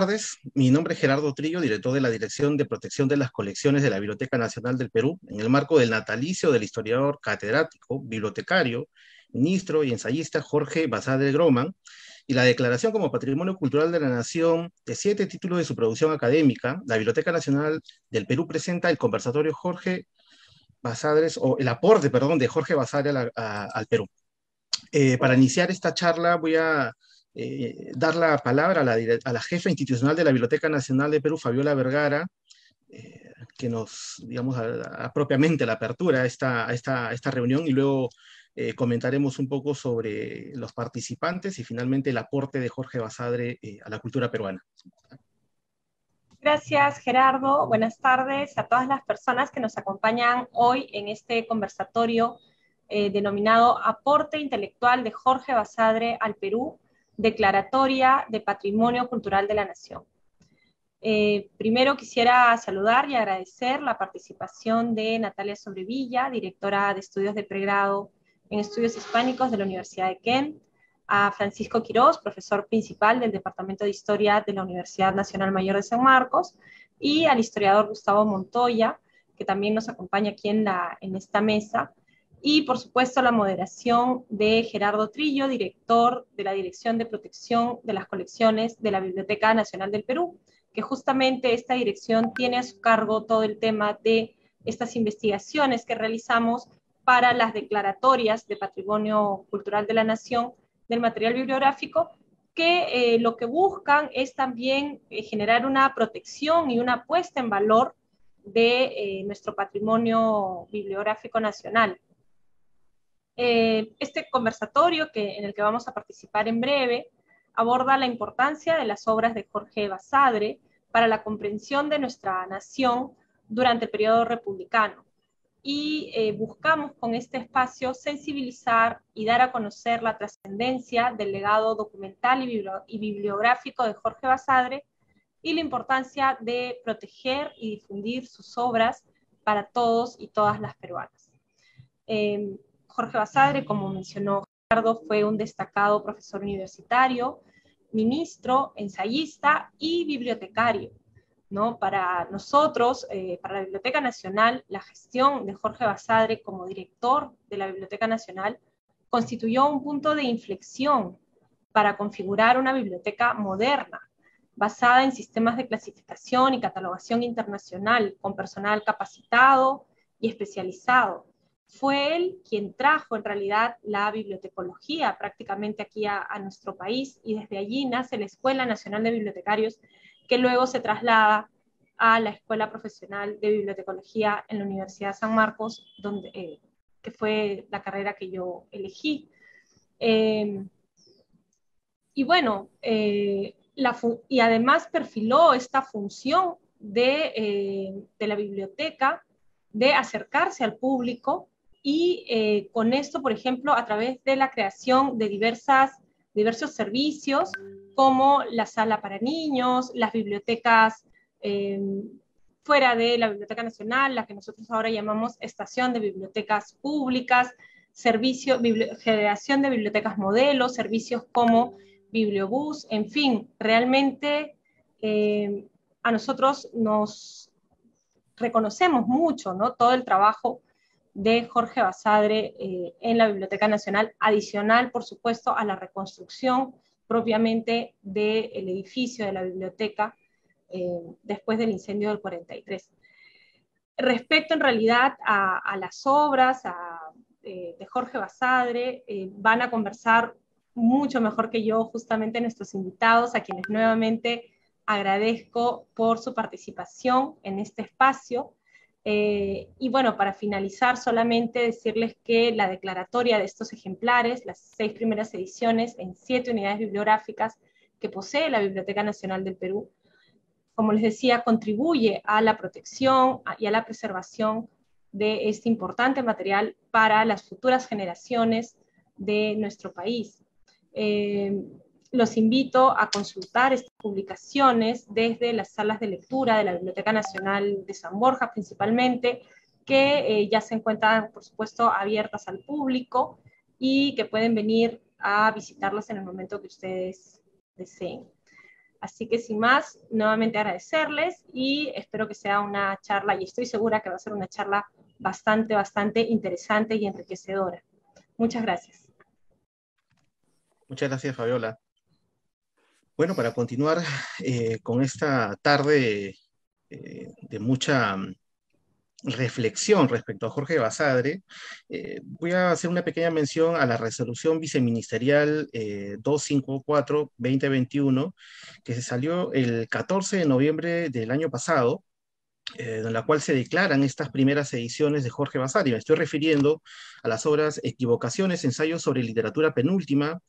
tardes. Mi nombre es Gerardo Trillo, director de la Dirección de Protección de las Colecciones de la Biblioteca Nacional del Perú, en el marco del natalicio del historiador catedrático, bibliotecario, ministro y ensayista Jorge Basadre Groman, y la declaración como Patrimonio Cultural de la Nación de siete títulos de su producción académica, la Biblioteca Nacional del Perú presenta el conversatorio Jorge Basadres, o el aporte, perdón, de Jorge Basadre al Perú. Eh, para iniciar esta charla voy a eh, dar la palabra a la, jefa institucional de la Biblioteca Nacional de Perú, Fabiola Vergara, eh, que nos, digamos, apropiamente la apertura a esta, esta, reunión y luego eh, comentaremos un poco sobre los participantes y finalmente el aporte de Jorge Basadre a la cultura peruana. Gracias Gerardo, buenas tardes a todas las personas que nos acompañan hoy en este conversatorio denominado Aporte Intelectual de Jorge Basadre al Perú, declaratoria de patrimonio cultural de la nación. Eh, primero quisiera saludar y agradecer la participación de Natalia Sobrevilla, directora de estudios de pregrado en estudios hispánicos de la Universidad de Kent, a Francisco Quirós, profesor principal del Departamento de Historia de la Universidad Nacional Mayor de San Marcos, y al historiador Gustavo Montoya, que también nos acompaña aquí en esta mesa, y por supuesto la moderación de Gerardo Trillo, director de la Dirección de Protección de las Colecciones de la Biblioteca Nacional del Perú, que justamente esta dirección tiene a su cargo todo el tema de estas investigaciones que realizamos para las declaratorias de patrimonio cultural de la nación del material bibliográfico, que eh, lo que buscan es también eh, generar una protección y una puesta en valor de eh, nuestro patrimonio bibliográfico nacional. Eh, este conversatorio que, en el que vamos a participar en breve aborda la importancia de las obras de Jorge Basadre para la comprensión de nuestra nación durante el periodo republicano. Y eh, buscamos con este espacio sensibilizar y dar a conocer la trascendencia del legado documental y, bibliográfico de Jorge Basadre y la importancia de proteger y difundir sus obras para todos y todas las peruanas. Eh, Jorge Basadre, como mencionó Gerardo, fue un destacado profesor universitario, ministro, ensayista y bibliotecario. ¿no? Para nosotros, eh, para la Biblioteca Nacional, la gestión de Jorge Basadre como director de la Biblioteca Nacional constituyó un punto de inflexión para configurar una biblioteca moderna, basada en sistemas de clasificación y catalogación internacional, con personal capacitado y especializado, fue él quien trajo en realidad la bibliotecología prácticamente aquí a, nuestro país y desde allí nace la Escuela Nacional de Bibliotecarios que luego se traslada a la Escuela Profesional de Bibliotecología en la Universidad de San Marcos, donde, eh, que fue la carrera que yo elegí. Em, y bueno, eh, y además perfiló esta función de, eh, de, la biblioteca de acercarse al público y eh, con esto, por ejemplo, a través de la creación de diversas, diversos servicios como la sala para niños, las bibliotecas eh, fuera de la Biblioteca Nacional, las que nosotros ahora llamamos Estación de Bibliotecas Públicas, servicio, generación de bibliotecas modelo, servicios como Bibliobús, en fin, realmente eh, a nosotros nos reconocemos mucho ¿no? todo el trabajo de Jorge Basadre eh, en la Biblioteca Nacional, adicional, por supuesto, a la reconstrucción propiamente del edificio de la biblioteca eh, después del incendio del 43. Respecto en realidad a, las obras eh, de Jorge Basadre, van a conversar mucho mejor que yo justamente nuestros invitados, a quienes nuevamente agradezco por su participación en este espacio. Eh, y bueno, para finalizar, solamente decirles que la declaratoria de estos ejemplares, las seis primeras ediciones en siete unidades bibliográficas que posee la Biblioteca Nacional del Perú, como les decía, contribuye a la protección y a la preservación de este importante material para las futuras generaciones de nuestro país. Eh, los invito a consultar estas publicaciones desde las salas de lectura de la Biblioteca Nacional de San Borja principalmente, que eh, ya se encuentran, por supuesto, abiertas al público y que pueden venir a visitarlas en el momento que ustedes deseen. Así que sin más, nuevamente agradecerles y espero que sea una charla, y estoy segura que va a ser una charla bastante, bastante interesante y enriquecedora. Muchas gracias. Muchas gracias, Fabiola. Bueno, para continuar eh, con esta tarde eh, de mucha mm, reflexión respecto a Jorge Basadre, eh, voy a hacer una pequeña mención a la resolución viceministerial 254-2021 que se salió el 14 de noviembre del año pasado eh, en la cual se declaran estas primeras ediciones de Jorge Basari. Me estoy refiriendo a las obras Equivocaciones, Ensayos sobre Literatura Penúltima,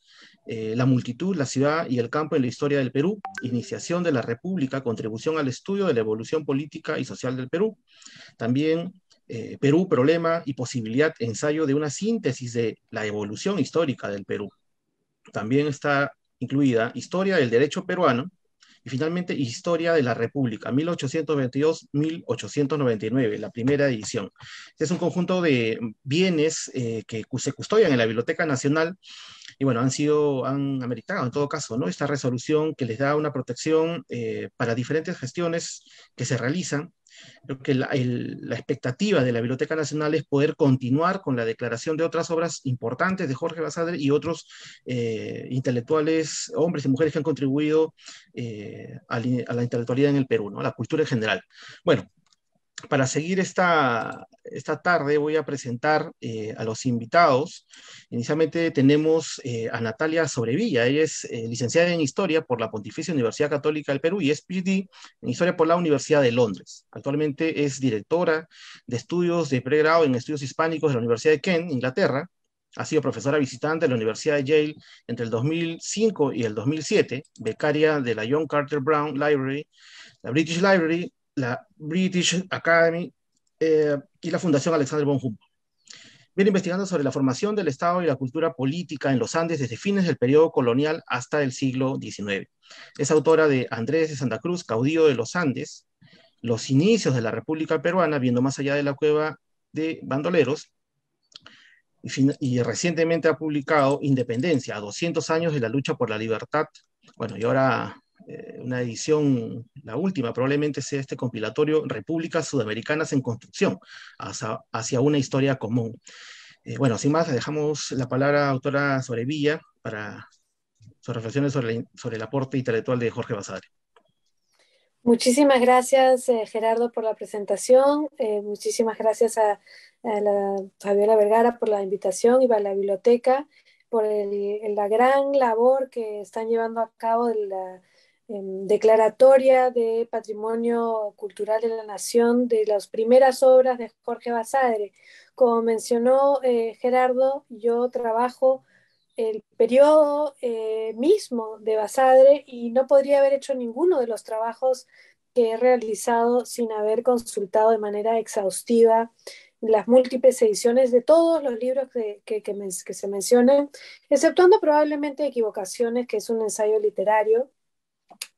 eh, La Multitud, la Ciudad y el Campo en la Historia del Perú, Iniciación de la República, Contribución al Estudio de la Evolución Política y Social del Perú. También eh, Perú, Problema y Posibilidad, Ensayo de una síntesis de la evolución histórica del Perú. También está incluida Historia del Derecho Peruano, y finalmente, Historia de la República, 1822-1899, la primera edición. Este es un conjunto de bienes eh, que se custodian en la Biblioteca Nacional y bueno, han sido, han ameritado en todo caso, ¿no? Esta resolución que les da una protección eh, para diferentes gestiones que se realizan Creo que la, expectativa de la Biblioteca Nacional es poder continuar con la declaración de otras obras importantes de Jorge Basadre y otros eh, intelectuales, hombres y mujeres que han contribuido eh, a, la intelectualidad en el Perú, ¿no? a la cultura en general. Bueno, para seguir esta, esta tarde voy a presentar eh, a los invitados. Inicialmente tenemos eh, a Natalia Sobrevilla. Ella es eh, licenciada en Historia por la Pontificia Universidad Católica del Perú y es PhD en Historia por la Universidad de Londres. Actualmente es directora de estudios de pregrado en estudios hispánicos de la Universidad de Kent, Inglaterra. Ha sido profesora visitante de la Universidad de Yale entre el 2005 y el 2007, becaria de la John Carter Brown Library, la British Library la British Academy eh, y la Fundación Alexander von Humboldt. Viene investigando sobre la formación del Estado y la cultura política en los Andes desde fines del periodo colonial hasta el siglo XIX. Es autora de Andrés de Santa Cruz, Caudillo de los Andes, Los inicios de la República Peruana, viendo más allá de la cueva de bandoleros, y, y recientemente ha publicado Independencia, 200 años de la lucha por la libertad. Bueno, y ahora eh, una edición, la última probablemente sea este compilatorio Repúblicas Sudamericanas en Construcción, hacia, una historia común. Eh, bueno, sin más, dejamos la palabra a autora Sobrevilla para sus reflexiones sobre, sobre el aporte intelectual de Jorge Basadre. Muchísimas gracias, eh, Gerardo, por la presentación. muchísimas gracias a, a Fabiola Vergara por la invitación y a la biblioteca por la gran labor que están llevando a cabo de la, Em, declaratoria de patrimonio cultural de la nación de las primeras obras de Jorge Basadre. Como mencionó eh, Gerardo, yo trabajo el periodo eh, mismo de Basadre y no podría haber hecho ninguno de los trabajos que he realizado sin haber consultado de manera exhaustiva las múltiples ediciones de todos los libros que se mencionan, exceptuando probablemente Equivocaciones, que es un ensayo literario,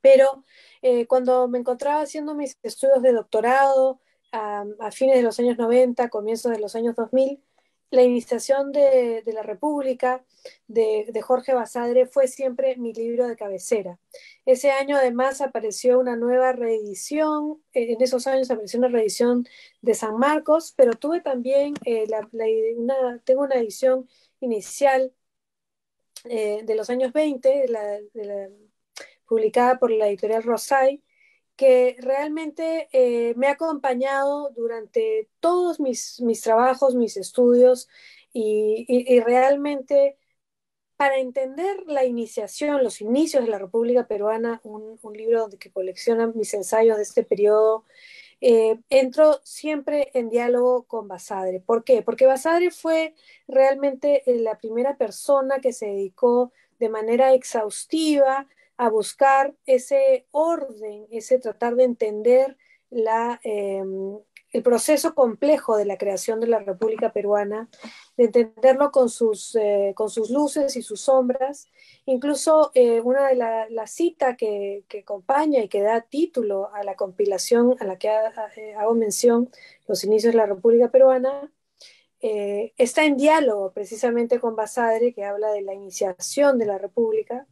pero eh, cuando me encontraba haciendo mis estudios de doctorado a, fines de los años 90, comienzos de los años 2000, la iniciación de, la República de, Jorge Basadre fue siempre mi libro de cabecera. Ese año además apareció una nueva reedición, eh, en esos años apareció una reedición de San Marcos, pero tuve también, eh, una, tengo una edición inicial de los años 20, de la publicada por la editorial Rosai, que realmente eh, me ha acompañado durante todos mis, trabajos, mis estudios, y, realmente para entender la iniciación, los inicios de la República Peruana, un, un libro que coleccionan mis ensayos de este periodo, eh, entro siempre en diálogo con Basadre. ¿Por qué? Porque Basadre fue realmente eh, la primera persona que se dedicó de manera exhaustiva a buscar ese orden, ese tratar de entender em, el proceso complejo de la creación de la República Peruana, de entenderlo con sus, eh, con sus luces y sus sombras. Incluso eh, una de las citas que, acompaña y que da título a la compilación a la que eh, hago mención, Los inicios de la República Peruana, está en diálogo precisamente con Basadre, que habla de la iniciación de la República,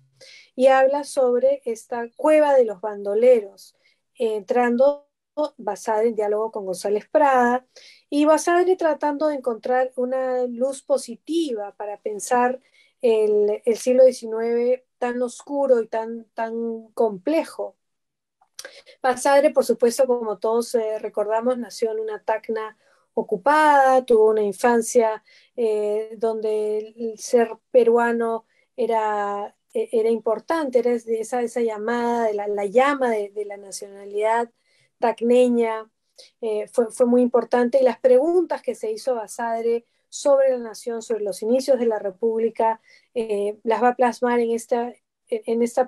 y habla sobre esta cueva de los bandoleros, entrando basada en diálogo con González Prada y basada en tratando de encontrar una luz positiva para pensar el, siglo XIX tan oscuro y tan, tan complejo. Basadre, por supuesto, como todos eh, recordamos, nació en una tacna ocupada, tuvo una infancia eh, donde el ser peruano era e-, era importante, era esa, llamada, de la, llama de, la nacionalidad tacneña, eh, fue, muy importante. Y las preguntas que se hizo Basadre sobre la nación, sobre los inicios de la República, eh, las va a plasmar en esta,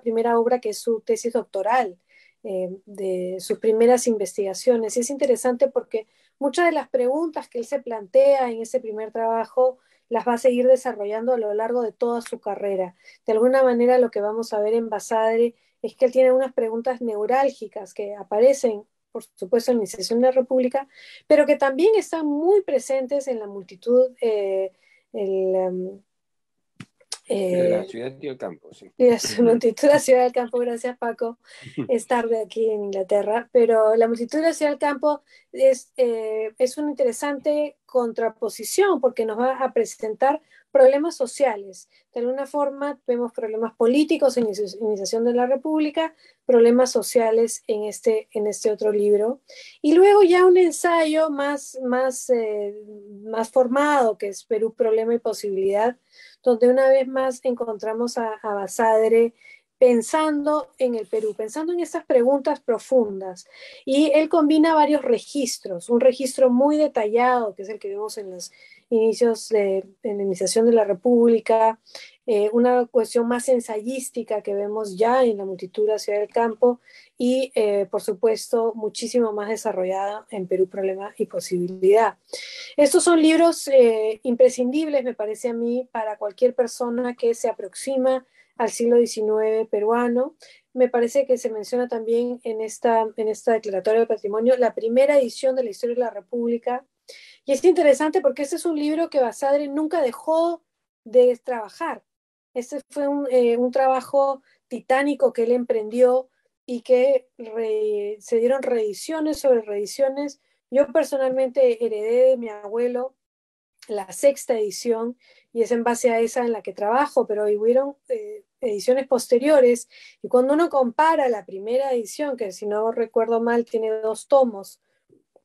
primera obra que es su tesis doctoral, eh, de sus primeras investigaciones. Y es interesante porque muchas de las preguntas que él se plantea en ese primer trabajo las va a seguir desarrollando a lo largo de toda su carrera. De alguna manera lo que vamos a ver en Basadre es que él tiene unas preguntas neurálgicas que aparecen, por supuesto, en la iniciación de la República, pero que también están muy presentes en la multitud, eh, em, la ciudad y el campo, sí. Es multitud de la ciudad del campo, gracias Paco. Es tarde aquí en Inglaterra, pero la multitud de la ciudad del campo es, eh, es una interesante contraposición porque nos va a presentar problemas sociales. De alguna forma vemos problemas políticos en iniciación de la República, problemas sociales en este, en este otro libro. Y luego ya un ensayo más, más, eh, más formado que es Perú, problema y posibilidad, donde una vez más encontramos a, Basadre pensando en el Perú, pensando en estas preguntas profundas. Y él combina varios registros, un registro muy detallado, que es el que vemos en los inicios de la iniciación de la República, eh, una cuestión más ensayística que vemos ya en la multitud hacia el campo y, eh, por supuesto, muchísimo más desarrollada en Perú, Problema y Posibilidad. Estos son libros eh, imprescindibles, me parece a mí, para cualquier persona que se aproxima al siglo XIX peruano. Me parece que se menciona también en esta, en esta declaratoria de patrimonio la primera edición de la historia de la República. Y es interesante porque este es un libro que Basadre nunca dejó de trabajar. Este fue un, eh, trabajo titánico que él emprendió y que se dieron reediciones sobre reediciones. Yo personalmente heredé de mi abuelo la sexta edición y es en base a esa en la que trabajo, pero hubieron eh, ediciones posteriores, y cuando uno compara la primera edición, que si no recuerdo mal tiene dos tomos,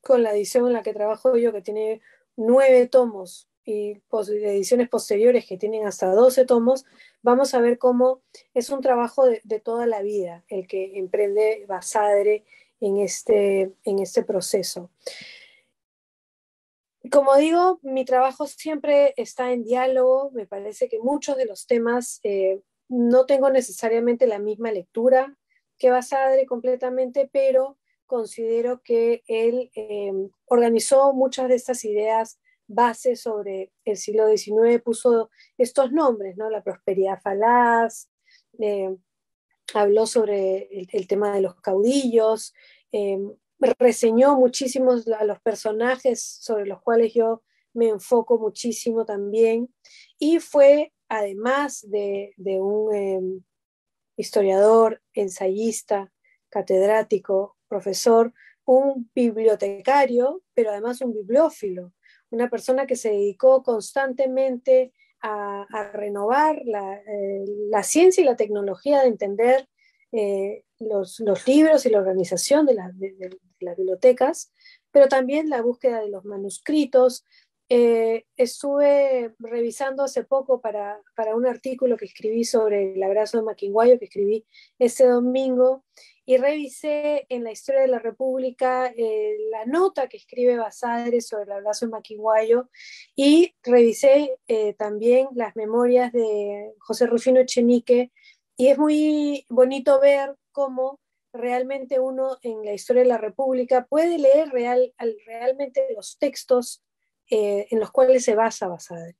con la edición en la que trabajo yo, que tiene nueve tomos, y ediciones posteriores que tienen hasta doce tomos, vamos a ver cómo es un trabajo de, toda la vida el que emprende Basadre en este, en este proceso. Como digo, mi trabajo siempre está en diálogo, me parece que muchos de los temas eh, no tengo necesariamente la misma lectura que Basadre completamente, pero considero que él eh, organizó muchas de estas ideas base sobre el siglo XIX, puso estos nombres, ¿no? La prosperidad falaz, eh, habló sobre el, tema de los caudillos, eh, reseñó muchísimos a los personajes sobre los cuales yo me enfoco muchísimo también, y fue además de, un em, historiador, ensayista, catedrático, profesor, un bibliotecario, pero además un bibliófilo, una persona que se dedicó constantemente a, renovar eh, la, ciencia y la tecnología de entender eh, los, libros y la organización de las bibliotecas, pero también la búsqueda de los manuscritos, eh, estuve revisando hace poco para, para, un artículo que escribí sobre el abrazo de Maquinguayo, que escribí ese domingo, y revisé en la historia de la República eh, la nota que escribe Basadre sobre el abrazo de Maquinguayo, y revisé eh, también las memorias de José Rufino Chenique, y es muy bonito ver cómo realmente uno en la historia de la República puede leer real, realmente los textos eh, en los cuales se basa Basadre.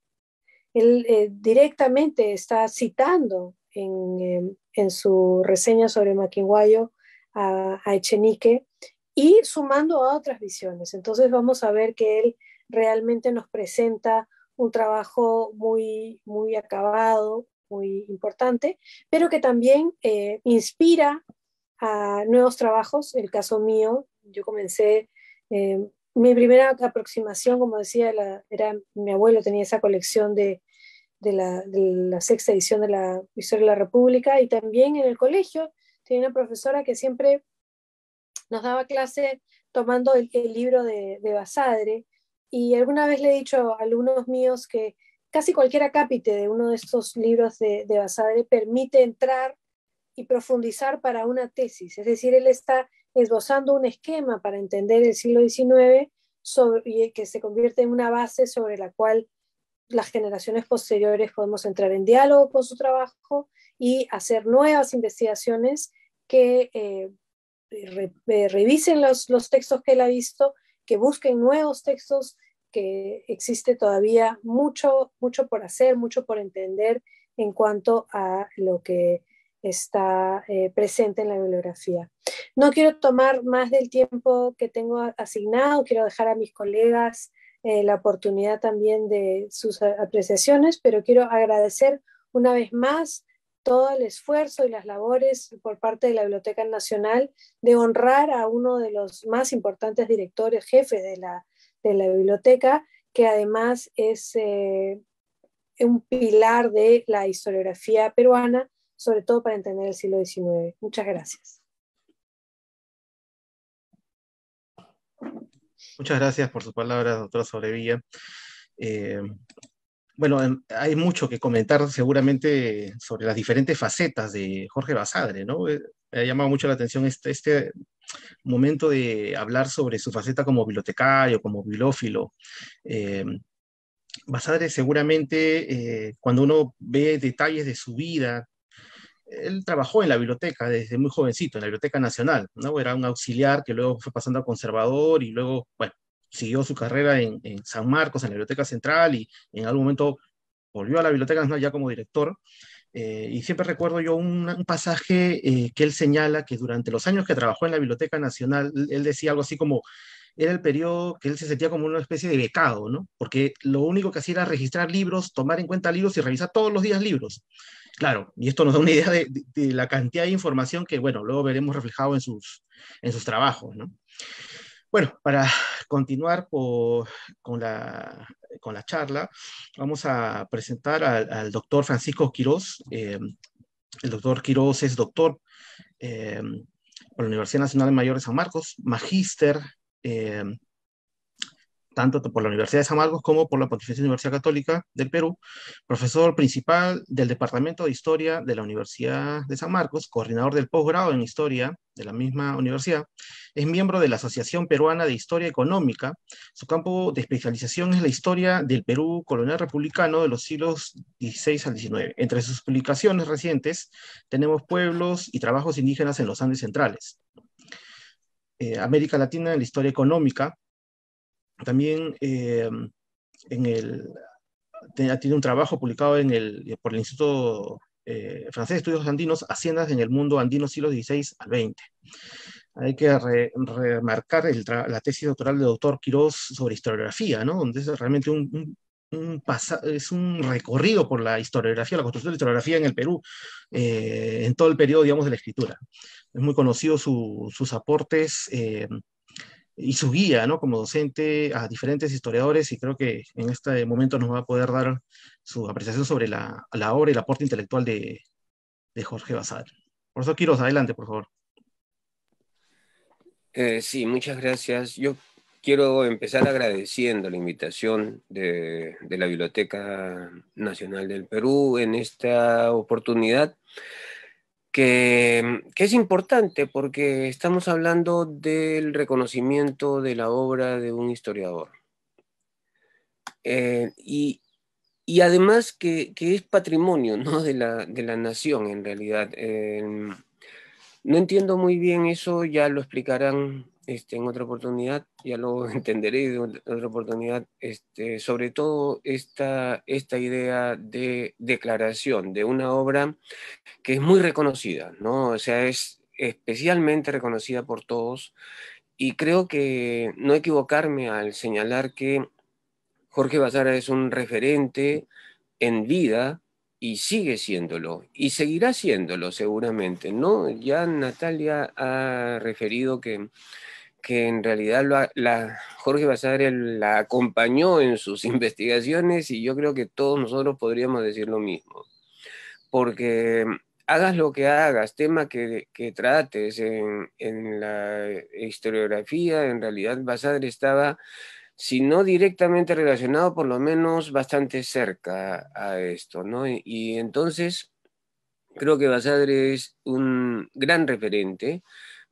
Él eh, directamente está citando en, em, en, su reseña sobre Maquinguayo a, a, Echenique y sumando a otras visiones. Entonces vamos a ver que él realmente nos presenta un trabajo muy, muy acabado, muy importante, pero que también eh, inspira a nuevos trabajos. El caso mío, yo comencé em, mi primera aproximación, como decía, la, era mi abuelo tenía esa colección de, la, sexta edición de la Historia de la República y también en el colegio tenía una profesora que siempre nos daba clase tomando el, libro de, Basadre y alguna vez le he dicho a algunos míos que casi cualquier acápite de uno de estos libros de, de Basadre permite entrar y profundizar para una tesis, es decir, él está esbozando un esquema para entender el siglo XIX sobre, que se convierte en una base sobre la cual las generaciones posteriores podemos entrar en diálogo con su trabajo y hacer nuevas investigaciones que eh, eh, revisen los, los, textos que él ha visto, que busquen nuevos textos, que existe todavía mucho, mucho por hacer, mucho por entender en cuanto a lo que está eh, presente en la bibliografía. No quiero tomar más del tiempo que tengo asignado, quiero dejar a mis colegas eh, la oportunidad también de sus apreciaciones, pero quiero agradecer una vez más todo el esfuerzo y las labores por parte de la Biblioteca Nacional de honrar a uno de los más importantes directores, jefes de la, biblioteca, que además es eh, un pilar de la historiografía peruana sobre todo para entender el siglo XIX. Muchas gracias. Muchas gracias por sus palabras, doctora Sobrevilla. Eh, bueno, hay mucho que comentar seguramente sobre las diferentes facetas de Jorge Basadre, ¿no? Eh, me ha llamado mucho la atención este, este, momento de hablar sobre su faceta como bibliotecario, como bibliófilo. Eh, Basadre seguramente, cuando uno ve detalles de su vida, él trabajó en la biblioteca desde muy jovencito, en la Biblioteca Nacional, ¿no? Era un auxiliar que luego fue pasando a conservador y luego, bueno, siguió su carrera en, San Marcos, en la Biblioteca Central y en algún momento volvió a la Biblioteca Nacional ya como director. Eh, y siempre recuerdo yo un, pasaje eh, que él señala que durante los años que trabajó en la Biblioteca Nacional, él decía algo así como, era el periodo que él se sentía como una especie de becado, ¿no? Porque lo único que hacía era registrar libros, tomar en cuenta libros y revisar todos los días libros. Claro, y esto nos da una idea de, la cantidad de información que, bueno, luego veremos reflejado en sus, en sus trabajos, ¿no? Bueno, para continuar con, la, con, la, charla, vamos a presentar al, doctor Francisco Quiroz. Eh, el doctor Quiroz es doctor eh, por la Universidad Nacional de Mayor de San Marcos, magíster eh, tanto por la Universidad de San Marcos como por la Pontificia Universidad Católica del Perú, profesor principal del Departamento de Historia de la Universidad de San Marcos, coordinador del posgrado en Historia de la misma universidad, es miembro de la Asociación Peruana de Historia Económica. Su campo de especialización es la historia del Perú colonial republicano de los siglos XVI al XIX. Entre sus publicaciones recientes tenemos pueblos y trabajos indígenas en los Andes centrales. Eh, América Latina en la historia económica, también eh, en el, tiene un trabajo publicado en el, por el Instituto eh, Francés de Estudios Andinos, Haciendas en el Mundo Andino siglo XVI al XX. Hay que remarcar la tesis doctoral del doctor Quiroz sobre historiografía, ¿no? donde es realmente un, es un recorrido por la historiografía, la construcción de la historiografía en el Perú, eh, en todo el periodo, digamos, de la escritura. Es muy conocido sus aportes y su guía, ¿no? Como docente a diferentes historiadores y creo que en este momento nos va a poder dar su apreciación sobre la, obra y el aporte intelectual de, de Jorge Basad. Por eso, quiero adelante, por favor. Eh, sí, muchas gracias. Yo quiero empezar agradeciendo la invitación de, de la Biblioteca Nacional del Perú en esta oportunidad. Mm, que, es importante porque estamos hablando del reconocimiento de la obra de un historiador. Eh, y, además que, es patrimonio de, la, nación en realidad. Eh, no entiendo muy bien eso, ya lo explicarán este, en otra oportunidad, ya lo entenderé en otra oportunidad, este, sobre todo esta, esta idea de declaración de una obra que es muy reconocida, ¿no? O sea, es especialmente reconocida por todos y creo que no equivocarme al señalar que Jorge Basara es un referente en vida y sigue siéndolo y seguirá siéndolo seguramente, ¿no? Ya Natalia ha referido que que en realidad Jorge Basadre la acompañó en sus investigaciones y yo creo que todos nosotros podríamos decir lo mismo. Porque hagas lo que hagas, tema que, trates en, la historiografía, en realidad Basadre estaba, si no directamente relacionado, por lo menos bastante cerca a esto, ¿no? y entonces creo que Basadre es un gran referente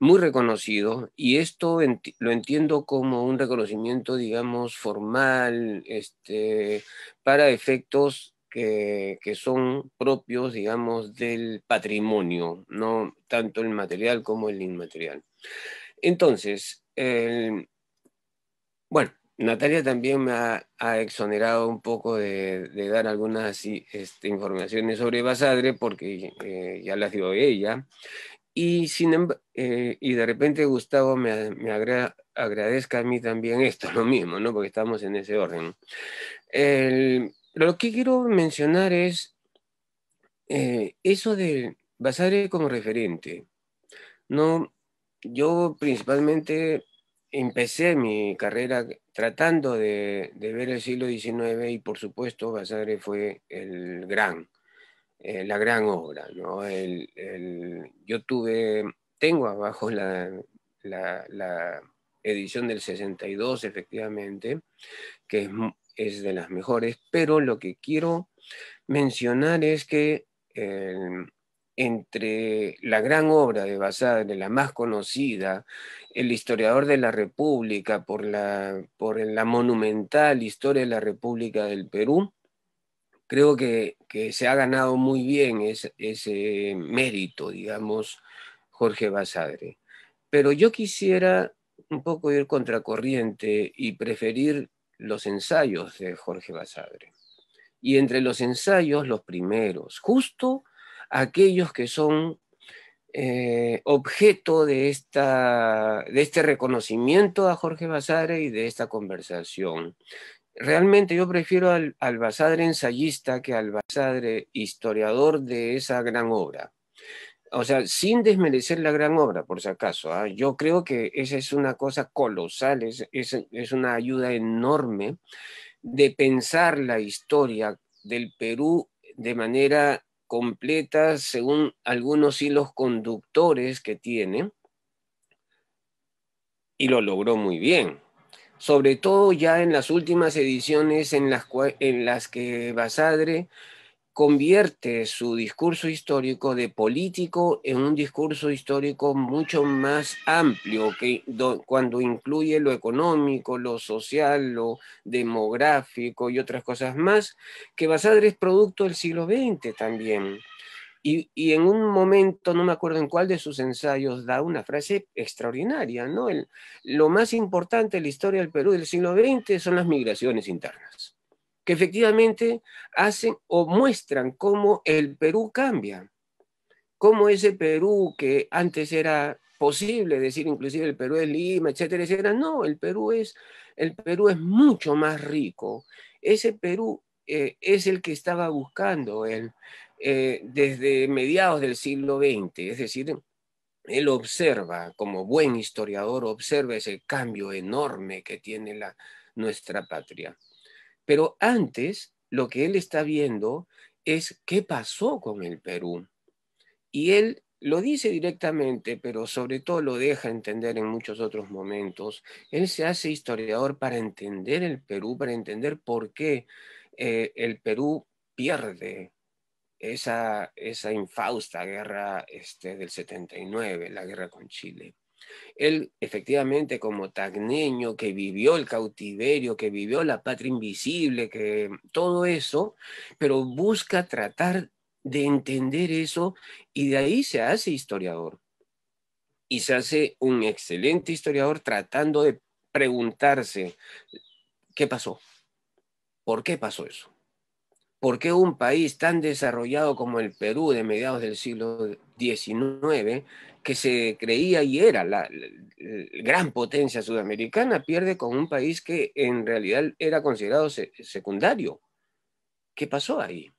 muy reconocido y esto lo entiendo como un reconocimiento, digamos, formal, este, para efectos que, son propios, digamos, del patrimonio, no tanto el material como el inmaterial. Entonces, bueno, Natalia también me ha, exonerado un poco de, dar algunas este, informaciones sobre Basadre porque eh, ya las dio ella. Y, sin, eh, y de repente Gustavo me, agradezca a mí también esto, lo mismo, ¿no? porque estamos en ese orden. lo que quiero mencionar es eh, eso de Basare como referente. No, yo principalmente empecé mi carrera tratando de, de, ver el siglo XIX y por supuesto Basare fue el gran eh, la gran obra. ¿no? yo tuve, tengo abajo la, edición del 62, efectivamente, que es, de las mejores, pero lo que quiero mencionar es que em, entre la gran obra de Basadre, la más conocida, el historiador de la República por la, por la monumental historia de la República del Perú, creo que que se ha ganado muy bien ese mérito, digamos, Jorge Basadre. Pero yo quisiera un poco ir contracorriente y preferir los ensayos de Jorge Basadre. Y entre los ensayos, los primeros, justo aquellos que son eh, objeto de, esta, de este reconocimiento a Jorge Basadre y de esta conversación realmente yo prefiero al, albazadre ensayista que al Basadre historiador de esa gran obra. O sea, sin desmerecer la gran obra, por si acaso. ¿ah? Yo creo que esa es una cosa colosal, es, es una ayuda enorme de pensar la historia del Perú de manera completa según algunos hilos conductores que tiene y lo logró muy bien sobre todo ya en las últimas ediciones en las, que Basadre convierte su discurso histórico de político en un discurso histórico mucho más amplio, que cuando incluye lo económico, lo social, lo demográfico y otras cosas más, que Basadre es producto del siglo XX también. Y, en un momento, no me acuerdo en cuál de sus ensayos, da una frase extraordinaria, ¿no? El, lo más importante de la historia del Perú del siglo XX son las migraciones internas, que efectivamente hacen o muestran cómo el Perú cambia, cómo ese Perú que antes era posible decir inclusive el Perú es Lima, etcétera, etcétera. No, el Perú es, el Perú es mucho más rico. Ese Perú eh, es el que estaba buscando el, eh, desde mediados del siglo XX, es decir, él observa, como buen historiador, observa ese cambio enorme que tiene la, nuestra patria. Pero antes, lo que él está viendo es qué pasó con el Perú. Y él lo dice directamente, pero sobre todo lo deja entender en muchos otros momentos. Él se hace historiador para entender el Perú, para entender por qué eh, el Perú pierde esa, esa infausta guerra este, del 79, la guerra con Chile. Él efectivamente como tagneño que vivió el cautiverio, que vivió la patria invisible, que todo eso, pero busca tratar de entender eso y de ahí se hace historiador. Y se hace un excelente historiador tratando de preguntarse qué pasó, por qué pasó eso. ¿Por qué un país tan desarrollado como el Perú de mediados del siglo XIX, que se creía y era la, gran potencia sudamericana, pierde con un país que en realidad era considerado secundario? ¿Qué pasó ahí?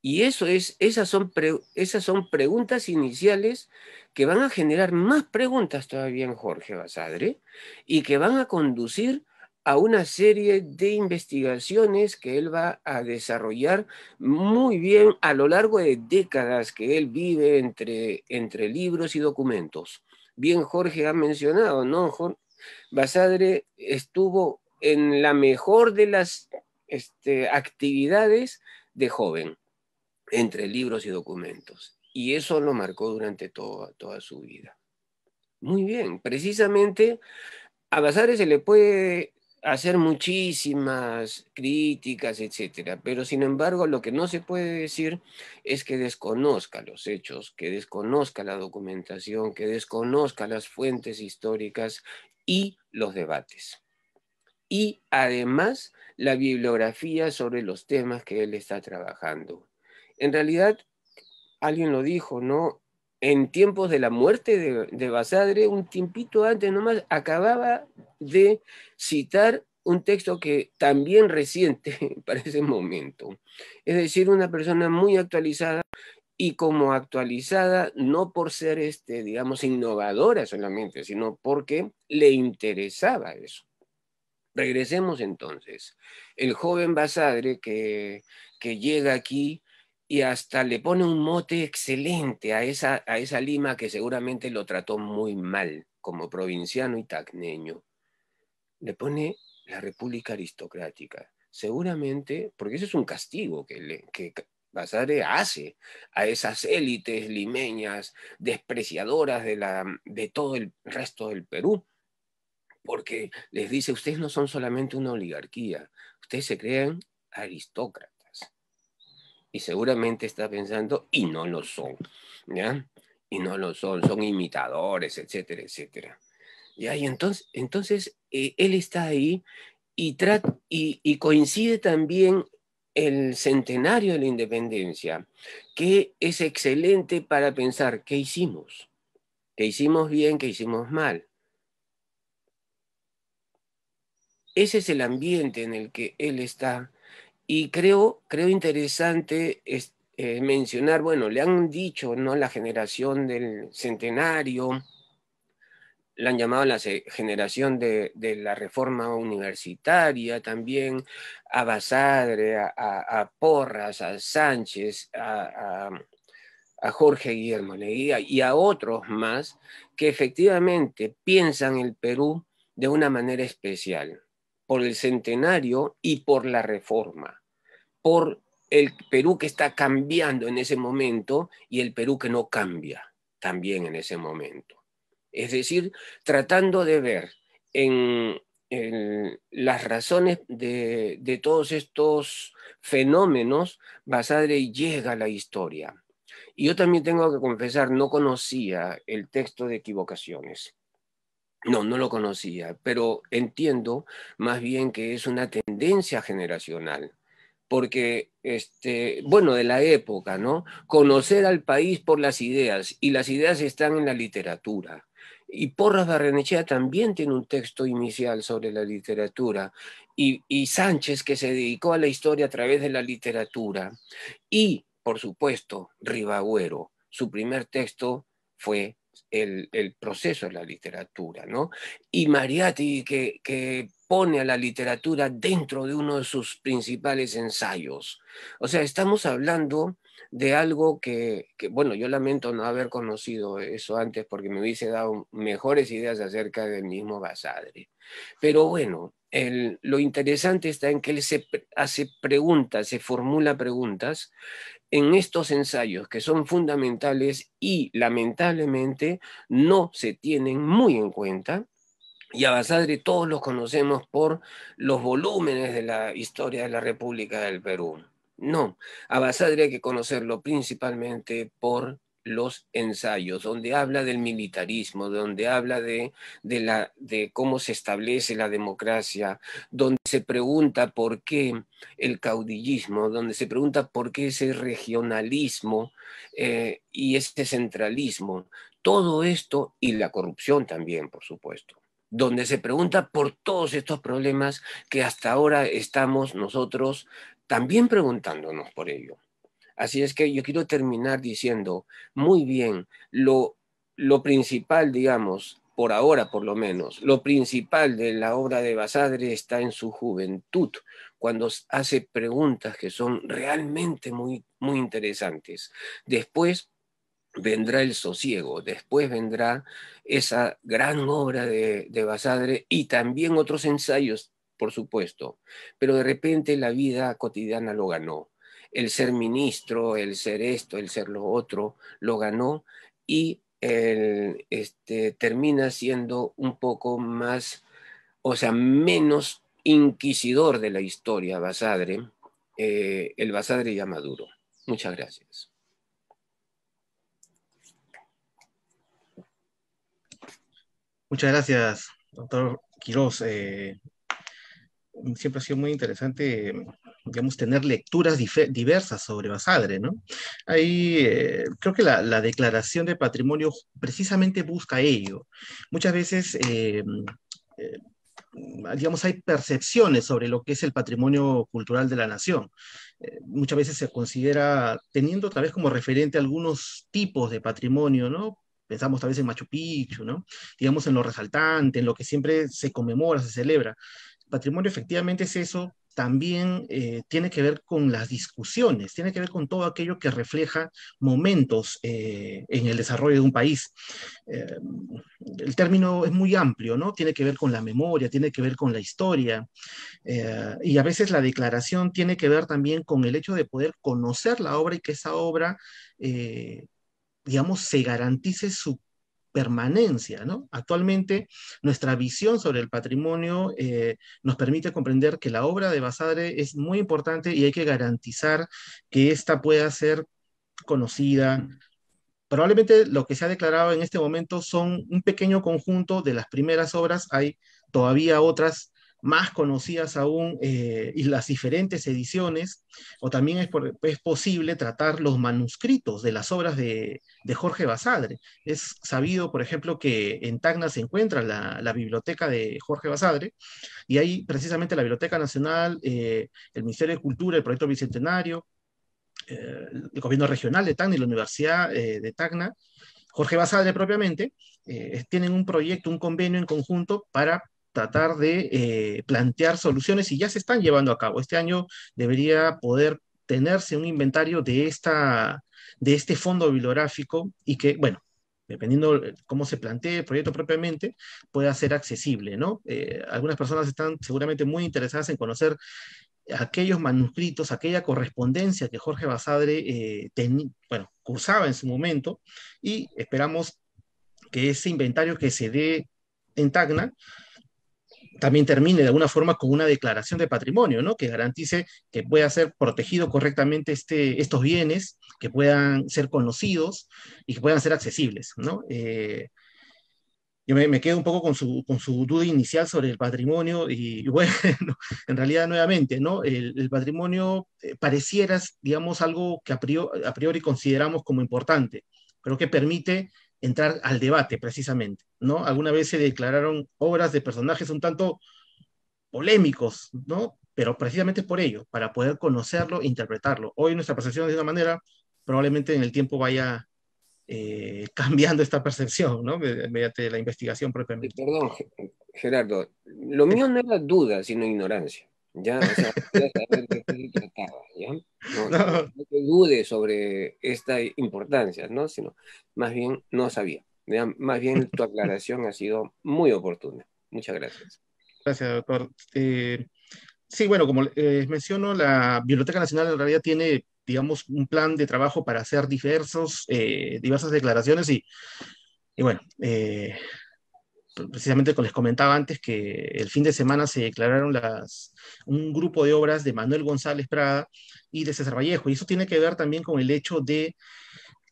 Y eso es, esas, son esas son preguntas iniciales que van a generar más preguntas todavía en Jorge Basadre y que van a conducir a una serie de investigaciones que él va a desarrollar muy bien a lo largo de décadas que él vive entre, entre libros y documentos. Bien, Jorge ha mencionado, ¿no? Basadre estuvo en la mejor de las este, actividades de joven, entre libros y documentos. Y eso lo marcó durante toda su vida. Muy bien, precisamente a Basadre se le puede hacer muchísimas críticas, etcétera, pero sin embargo lo que no se puede decir es que desconozca los hechos, que desconozca la documentación, que desconozca las fuentes históricas y los debates. Y además la bibliografía sobre los temas que él está trabajando. En realidad, alguien lo dijo, ¿no? en tiempos de la muerte de, Basadre, un tiempito antes nomás, acababa de citar un texto que también reciente para ese momento. Es decir, una persona muy actualizada y como actualizada no por ser, este, digamos, innovadora solamente, sino porque le interesaba eso. Regresemos entonces. El joven Basadre que llega aquí y hasta le pone un mote excelente a esa, a esa Lima que seguramente lo trató muy mal como provinciano y tacneño. Le pone la República Aristocrática. Seguramente, porque ese es un castigo que, le, que Basare hace a esas élites limeñas despreciadoras de, la, de todo el resto del Perú, porque les dice, ustedes no son solamente una oligarquía, ustedes se crean aristócratas y seguramente está pensando, y no lo son, ¿ya? Y no lo son, son imitadores, etcétera, etcétera. Y entonces, entonces eh, él está ahí y, y coincide también el centenario de la independencia, que es excelente para pensar qué hicimos, qué hicimos bien, qué hicimos mal. Ese es el ambiente en el que él está y creo, interesante eh, mencionar, bueno, le han dicho, ¿no? La generación del centenario, la han llamado la generación de, la reforma universitaria también, a Basadre, a, Porras, a Sánchez, a, Jorge Guillermo Leguía y a otros más que efectivamente piensan el Perú de una manera especial, por el centenario y por la reforma por el Perú que está cambiando en ese momento y el Perú que no cambia también en ese momento. Es decir, tratando de ver en, las razones de, de, todos estos fenómenos, Basadre llega a la historia. Y yo también tengo que confesar, no conocía el texto de equivocaciones. No, no lo conocía, pero entiendo más bien que es una tendencia generacional porque, este, bueno, de la época, ¿no? Conocer al país por las ideas, y las ideas están en la literatura. Y Porras Barrenechea también tiene un texto inicial sobre la literatura, y Sánchez, que se dedicó a la historia a través de la literatura, y, por supuesto, Ribagüero. Su primer texto fue el, proceso de la literatura, ¿no? Y Mariati que, que pone a la literatura dentro de uno de sus principales ensayos. O sea, estamos hablando de algo que, que, bueno, yo lamento no haber conocido eso antes porque me hubiese dado mejores ideas acerca del mismo Basadre. Pero bueno, lo interesante está en que él se hace preguntas, se formula preguntas en estos ensayos que son fundamentales y lamentablemente no se tienen muy en cuenta. Y a Basadre todos los conocemos por los volúmenes de la historia de la República del Perú. No, a Basadre hay que conocerlo principalmente por los ensayos, donde habla del militarismo, donde habla de, cómo se establece la democracia, donde se pregunta por qué el caudillismo, donde se pregunta por qué ese regionalismo eh, y ese centralismo, todo esto y la corrupción también, por supuesto donde se pregunta por todos estos problemas que hasta ahora estamos nosotros también preguntándonos por ello. Así es que yo quiero terminar diciendo, muy bien, lo, lo principal, digamos, por ahora por lo menos, lo principal de la obra de Basadre está en su juventud, cuando hace preguntas que son realmente muy, muy interesantes. Después vendrá el sosiego, después vendrá esa gran obra de, de Basadre y también otros ensayos, por supuesto, pero de repente la vida cotidiana lo ganó el ser ministro, el ser esto, el ser lo otro, lo ganó y este, termina siendo un poco más, o sea, menos inquisidor de la historia Basadre, eh, el Basadre ya maduro. Muchas gracias. Muchas gracias, doctor Quiroz. Eh, siempre ha sido muy interesante digamos, tener lecturas diversas sobre Basadre, ¿no? Ahí eh, creo que la, la, declaración de patrimonio precisamente busca ello. Muchas veces... Eh, eh, digamos, hay percepciones sobre lo que es el patrimonio cultural de la nación. muchas veces se considera, teniendo tal vez como referente algunos tipos de patrimonio, ¿no? Pensamos tal vez en Machu Picchu, ¿no? Digamos en lo resaltante, en lo que siempre se conmemora, se celebra. patrimonio efectivamente es eso también eh, tiene que ver con las discusiones, tiene que ver con todo aquello que refleja momentos eh, en el desarrollo de un país. Eh, el término es muy amplio, ¿no? Tiene que ver con la memoria, tiene que ver con la historia, y a veces la declaración tiene que ver también con el hecho de poder conocer la obra y que esa obra digamos, se garantice su permanencia. ¿no? Actualmente nuestra visión sobre el patrimonio eh, nos permite comprender que la obra de Basadre es muy importante y hay que garantizar que ésta pueda ser conocida. Probablemente lo que se ha declarado en este momento son un pequeño conjunto de las primeras obras, hay todavía otras más conocidas aún eh, y las diferentes ediciones, o también es, es, posible tratar los manuscritos de las obras de, Jorge Basadre. Es sabido, por ejemplo, que en Tacna se encuentra la, biblioteca de Jorge Basadre, y ahí precisamente la Biblioteca Nacional, eh, el Ministerio de Cultura, el Proyecto Bicentenario, eh, el Gobierno Regional de Tacna y la Universidad de Tacna, Jorge Basadre propiamente, tienen un proyecto, un convenio en conjunto para tratar de eh, plantear soluciones y ya se están llevando a cabo. Este año debería poder tenerse un inventario de, esta, de este fondo bibliográfico y que, bueno, dependiendo cómo se plantee el proyecto propiamente, pueda ser accesible, ¿no? Eh, algunas personas están seguramente muy interesadas en conocer aquellos manuscritos, aquella correspondencia que Jorge Basadre eh, bueno, cursaba en su momento y esperamos que ese inventario que se dé en Tacna también termine de alguna forma con una declaración de patrimonio, ¿no? Que garantice que pueda ser protegido correctamente este, estos bienes, que puedan ser conocidos y que puedan ser accesibles, ¿no? Eh, yo me, quedo un poco con su, con su, duda inicial sobre el patrimonio y, bueno, en realidad nuevamente, ¿no? El, patrimonio eh, pareciera, digamos, algo que a priori, a priori, consideramos como importante, pero que permite entrar al debate precisamente, ¿no? Alguna vez se declararon obras de personajes un tanto polémicos, ¿no? Pero precisamente por ello, para poder conocerlo e interpretarlo. Hoy nuestra percepción de una manera, probablemente en el tiempo vaya eh, cambiando esta percepción, ¿no? Mediante la investigación propiamente. Perdón, Gerardo, lo mío no era duda, sino ignorancia. Ya, o sea, ya No, no. dude sobre esta importancia, ¿no? Sino, más bien, no sabía. Más bien, tu aclaración ha sido muy oportuna. Muchas gracias. Gracias, doctor. sí, bueno, como les eh, menciono, la Biblioteca Nacional en realidad tiene, digamos, un plan de trabajo para hacer diversos, eh, diversas declaraciones y, y bueno, eh, precisamente les comentaba antes que el fin de semana se declararon las, un grupo de obras de Manuel González Prada y de César Vallejo. Y eso tiene que ver también con el hecho de,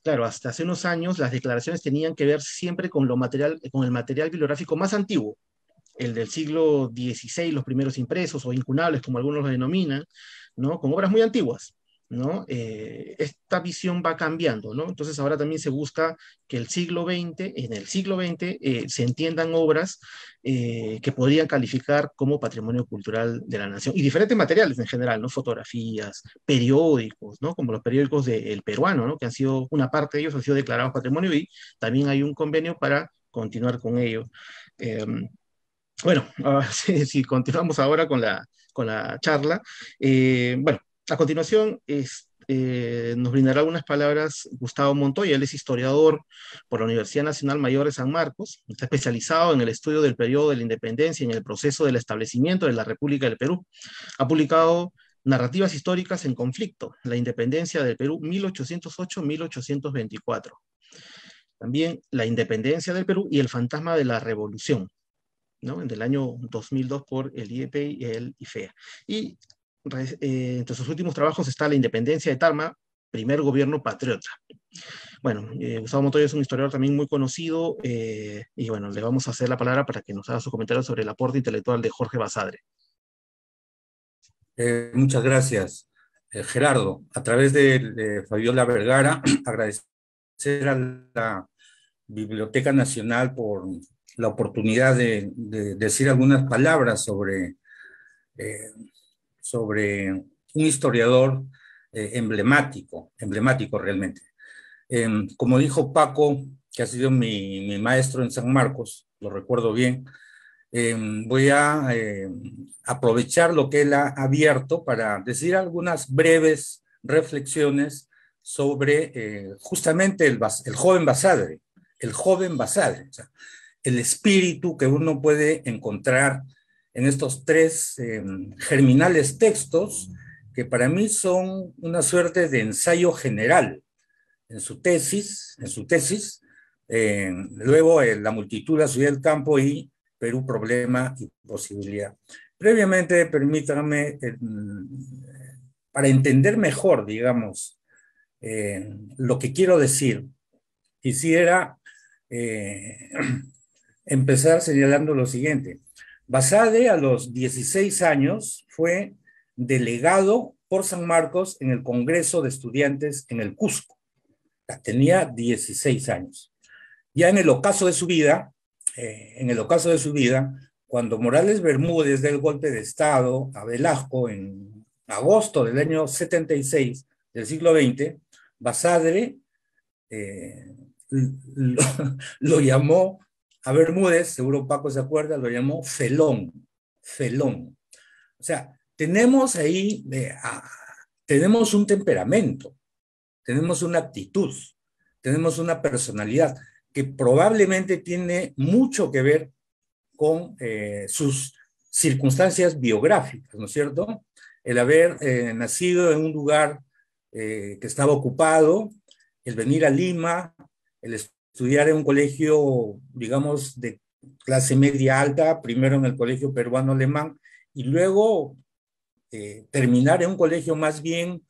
claro, hasta hace unos años las declaraciones tenían que ver siempre con, lo material, con el material bibliográfico más antiguo, el del siglo XVI, los primeros impresos o incunables, como algunos lo denominan, ¿no? con obras muy antiguas. Eh, esta visión va cambiando, Entonces ahora también se busca que el siglo XX, en el siglo XX eh, se entiendan obras eh, que podrían calificar como patrimonio cultural de la nación y diferentes materiales en general, ¿no? Fotografías, periódicos, Como los periódicos del peruano, Que han sido, una parte de ellos han sido declarados patrimonio y también hay un convenio para continuar con ello. bueno, si, continuamos ahora con la, con la charla, bueno, a continuación, eh, nos brindará algunas palabras Gustavo Montoya. Él es historiador por la Universidad Nacional Mayor de San Marcos. Está especializado en el estudio del periodo de la independencia y en el proceso del establecimiento de la República del Perú. Ha publicado Narrativas históricas en conflicto, la independencia del Perú 1808-1824. También la independencia del Perú y el fantasma de la revolución, ¿no? del año 2002 por el IEP y el IFEA. Y eh, entre sus últimos trabajos está La Independencia de Tarma, primer gobierno patriota. Bueno, eh, Gustavo Montoya es un historiador también muy conocido eh, y bueno, le vamos a hacer la palabra para que nos haga su comentario sobre el aporte intelectual de Jorge Basadre. muchas gracias, Gerardo. A través de Fabiola Vergara, agradecer a la Biblioteca Nacional por la oportunidad de, de decir algunas palabras sobre sobre un historiador eh, emblemático, emblemático realmente. Em, como dijo Paco, que ha sido mi, maestro en San Marcos, lo recuerdo bien, em, voy a em, aprovechar lo que él ha abierto para decir algunas breves reflexiones sobre eh, justamente el, el, joven Basadre, el joven Basadre, el espíritu que uno puede encontrar en estos tres em, germinales textos que para mí son una suerte de ensayo general. En su tesis, en su tesis, em, luego eh, La multitud, la ciudad del campo y Perú, problema y posibilidad. Previamente, permítanme, em, para entender mejor, digamos, lo que quiero decir, quisiera eh, empezar señalando lo siguiente. Basadre a los 16 años fue delegado por San Marcos en el Congreso de Estudiantes en el Cusco. Tenía 16 años. Ya en el ocaso de su vida, eh, en el ocaso de su vida, cuando Morales Bermúdez del golpe de Estado a Velasco en agosto del año 76 del siglo XX, Basadre eh, lo, llamó a Bermúdez, seguro Paco se acuerda, lo llamó felón, felón. O sea, tenemos ahí, tenemos un temperamento, tenemos una actitud, tenemos una personalidad que probablemente tiene mucho que ver con eh, sus circunstancias biográficas, ¿no es cierto? El haber eh, nacido en un lugar eh, que estaba ocupado, el venir a Lima, el estudiar en un colegio, digamos, de clase media alta, primero en el colegio peruano-alemán y luego eh, terminar en un colegio más bien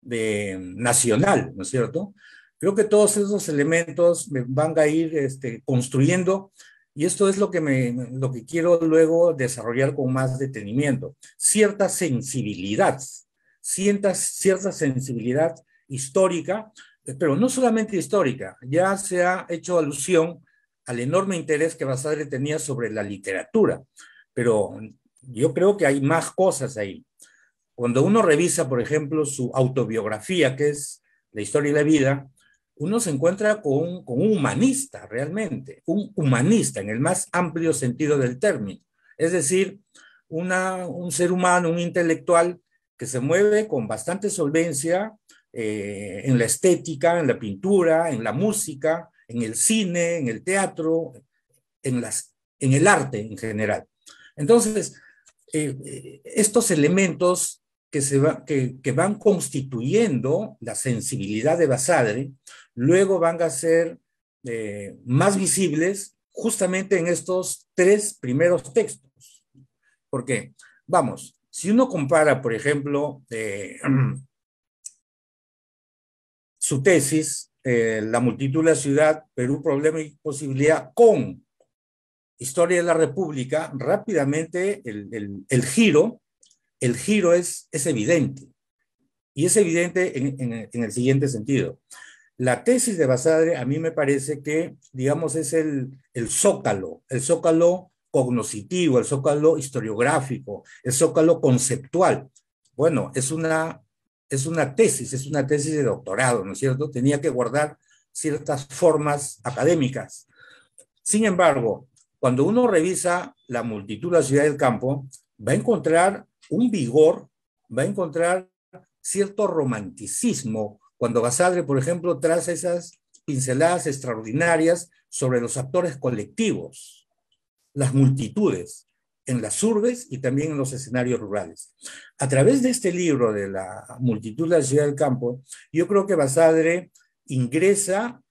de, nacional, ¿no es cierto? Creo que todos esos elementos me van a ir este, construyendo y esto es lo que, lo que quiero luego desarrollar con más detenimiento. Cierta sensibilidad, cierta sensibilidad histórica pero no solamente histórica, ya se ha hecho alusión al enorme interés que Basadre tenía sobre la literatura, pero yo creo que hay más cosas ahí. Cuando uno revisa, por ejemplo, su autobiografía, que es La historia y la vida, uno se encuentra con, un humanista realmente, un humanista en el más amplio sentido del término, es decir, un ser humano, un intelectual que se mueve con bastante solvencia eh, en la estética, en la pintura, en la música, en el cine, en el teatro, en, las, en el arte en general. Entonces, eh, eh, estos elementos que, se que, van constituyendo la sensibilidad de Basadre, luego van a ser más visibles justamente en estos tres primeros textos. Porque, vamos, si uno compara, por ejemplo, su tesis, eh, La multitud, la ciudad, Perú, problema y posibilidad, con Historia de la República, rápidamente el, el, el giro, el giro es, es evidente. Y es evidente en, en, el siguiente sentido. La tesis de Basadre a mí me parece que, digamos, es el, el zócalo, el zócalo cognoscitivo, el zócalo historiográfico, el zócalo conceptual. Bueno, es una es una tesis, es una tesis de doctorado, ¿no es cierto? Tenía que guardar ciertas formas académicas. Sin embargo, cuando uno revisa la multitud, la ciudad del campo, va a encontrar un vigor, va a encontrar cierto romanticismo. Cuando Basadre, por ejemplo, traza esas pinceladas extraordinarias sobre los actores colectivos, las multitudes en las urbes y también en los escenarios rurales. A través de este libro de la multitud de la ciudad del campo, yo creo que Basadre ingresa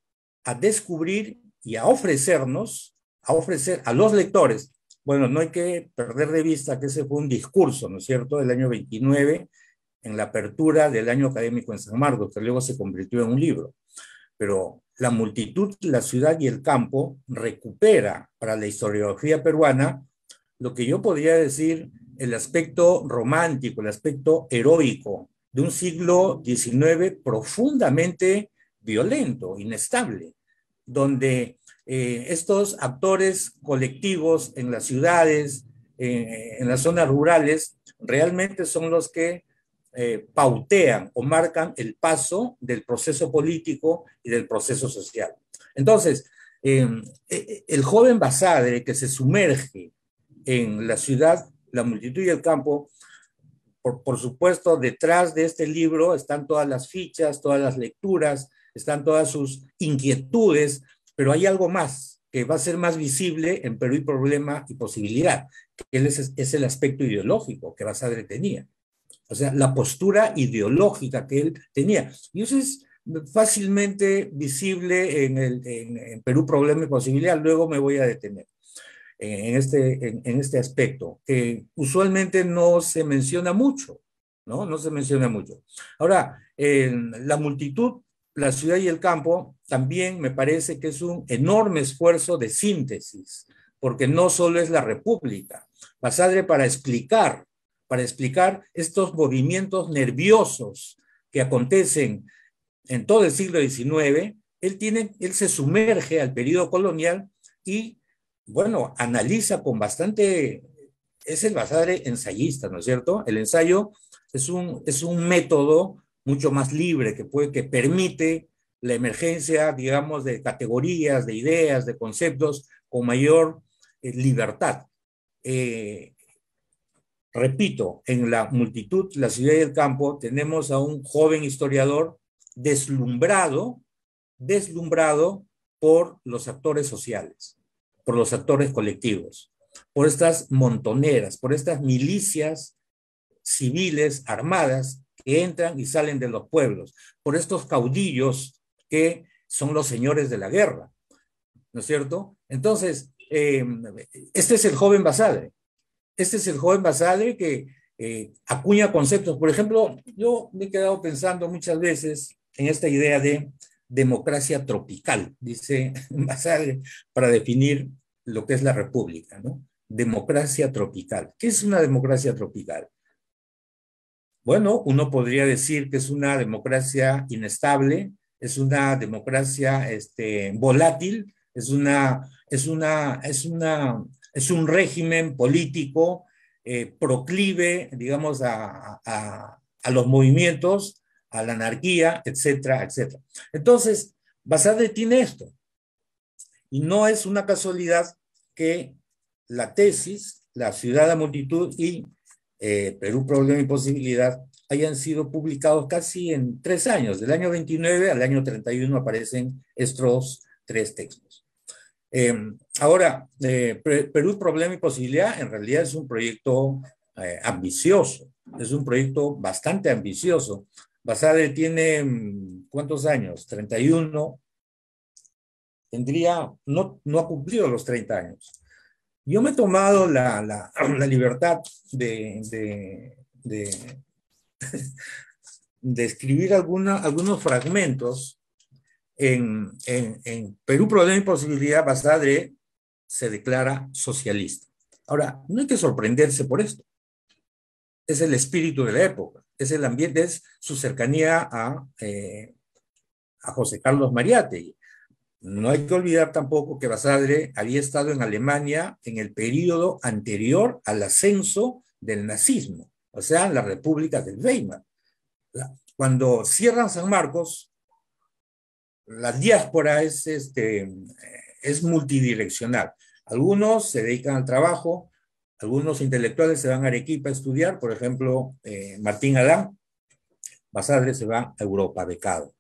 a descubrir y a ofrecernos, a ofrecer a los lectores, bueno, no hay que perder de vista que ese fue un discurso, ¿no es cierto?, del año 29, en la apertura del año académico en San Marcos, que luego se convirtió en un libro. Pero la multitud, la ciudad y el campo recupera para la historiografía peruana lo que yo podría decir, el aspecto romántico, el aspecto heroico de un siglo XIX profundamente violento, inestable, donde eh, estos actores colectivos en las ciudades, eh, en las zonas rurales, realmente son los que eh, pautean o marcan el paso del proceso político y del proceso social. Entonces, em, e, e, el joven Basadre que se sumerge en la ciudad, la multitud y el campo. Por, por supuesto, detrás de este libro están todas las fichas, todas las lecturas, están todas sus inquietudes, pero hay algo más que va a ser más visible en Perú y Problema y Posibilidad, que es, el aspecto ideológico que Basadre tenía. O sea, la postura ideológica que él tenía. Y eso es fácilmente visible en, el, en Perú Problema y Posibilidad. Luego me voy a detener en este, en, este aspecto, que usualmente no se menciona mucho, ¿no? No se menciona mucho. Ahora, la multitud, la ciudad y el campo, también me parece que es un enorme esfuerzo de síntesis, porque no solo es la República, Pasadre, para explicar, para explicar estos movimientos nerviosos que acontecen en todo el siglo XIX, él, tiene, él se sumerge al periodo colonial y bueno, analiza con bastante, es el Basare ensayista, ¿no es cierto? El ensayo es un, es un método mucho más libre que, puede, que permite la emergencia, digamos, de categorías, de ideas, de conceptos con mayor eh, libertad. Eh, repito, en la multitud, la ciudad y el campo, tenemos a un joven historiador deslumbrado, deslumbrado por los actores sociales por los actores colectivos, por estas montoneras, por estas milicias civiles armadas que entran y salen de los pueblos, por estos caudillos que son los señores de la guerra, ¿no es cierto? Entonces, em, este es el joven Basadre, este es el joven Basadre que eh, acuña conceptos. Por ejemplo, yo me he quedado pensando muchas veces en esta idea de democracia tropical, dice más para definir lo que es la república, ¿no? Democracia tropical. ¿Qué es una democracia tropical? Bueno, uno podría decir que es una democracia inestable, es una democracia este, volátil, es una, es una, es una, es un régimen político eh, proclive, digamos, a, a, a los movimientos, a la anarquía, etcétera, etcétera. Entonces, Basade tiene esto. Y no es una casualidad que la tesis, La ciudad, la multitud y eh, Perú, problema y posibilidad hayan sido publicados casi en tres años. Del año 29 al año 31 aparecen estos tres textos. Em, ahora, eh, Perú, problema y posibilidad en realidad es un proyecto eh, ambicioso, es un proyecto bastante ambicioso Basadre tiene, mm, ¿cuántos años? 31. Tendría, no, no ha cumplido los 30 años. Yo me he tomado la, libertad de, de, escribir algunos fragmentos. En, en Perú, Problema y Posibilidad, Basadre se declara socialista. Ahora, no hay que sorprenderse por esto. Es el espíritu de la época es el ambiente, es su cercanía a, eh, a José Carlos Mariate. No hay que olvidar tampoco que Basadre había estado en Alemania en el periodo anterior al ascenso del nazismo, o sea, en la República del Weimar. Cuando cierran San Marcos, la diáspora es, este, eh, es multidireccional. Algunos se dedican al trabajo, algunos intelectuales se van a Arequipa a estudiar, por ejemplo, eh, Martín Alán. Basadre se va a Europa becado.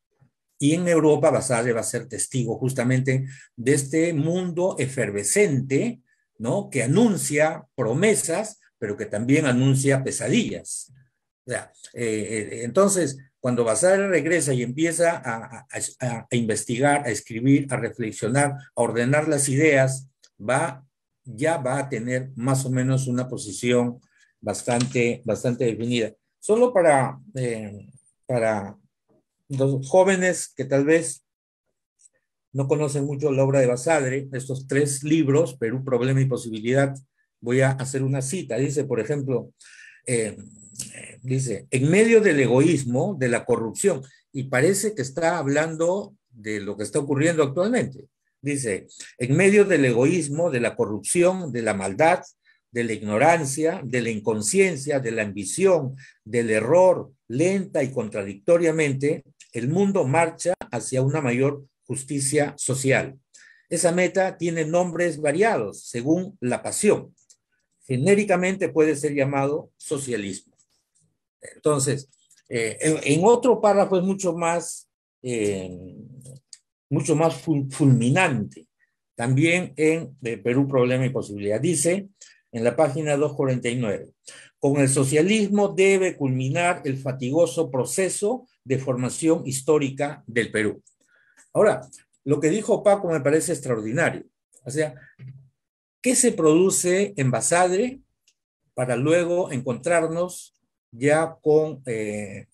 Y en Europa Basadre va a ser testigo justamente de este mundo efervescente, ¿no? Que anuncia promesas, pero que también anuncia pesadillas. Eh, eh, entonces, cuando Basadre regresa y empieza a, a, investigar, a escribir, a reflexionar, a ordenar las ideas, va ya va a tener más o menos una posición bastante, bastante definida. Solo para, eh, para los jóvenes que tal vez no conocen mucho la obra de Basadre, estos tres libros, Perú, Problema y Posibilidad, voy a hacer una cita. Dice, por ejemplo, eh, dice, en medio del egoísmo, de la corrupción, y parece que está hablando de lo que está ocurriendo actualmente. Dice, en medio del egoísmo, de la corrupción, de la maldad, de la ignorancia, de la inconsciencia, de la ambición, del error, lenta y contradictoriamente, el mundo marcha hacia una mayor justicia social. Esa meta tiene nombres variados según la pasión. Genéricamente puede ser llamado socialismo. Entonces, eh, en, otro párrafo es mucho más eh, mucho más fulminante. También en Perú, problema y posibilidad. Dice en la página 249, con el socialismo debe culminar el fatigoso proceso de formación histórica del Perú. Ahora, lo que dijo Paco me parece extraordinario. O sea, ¿qué se produce en Basadre para luego encontrarnos ya con eh,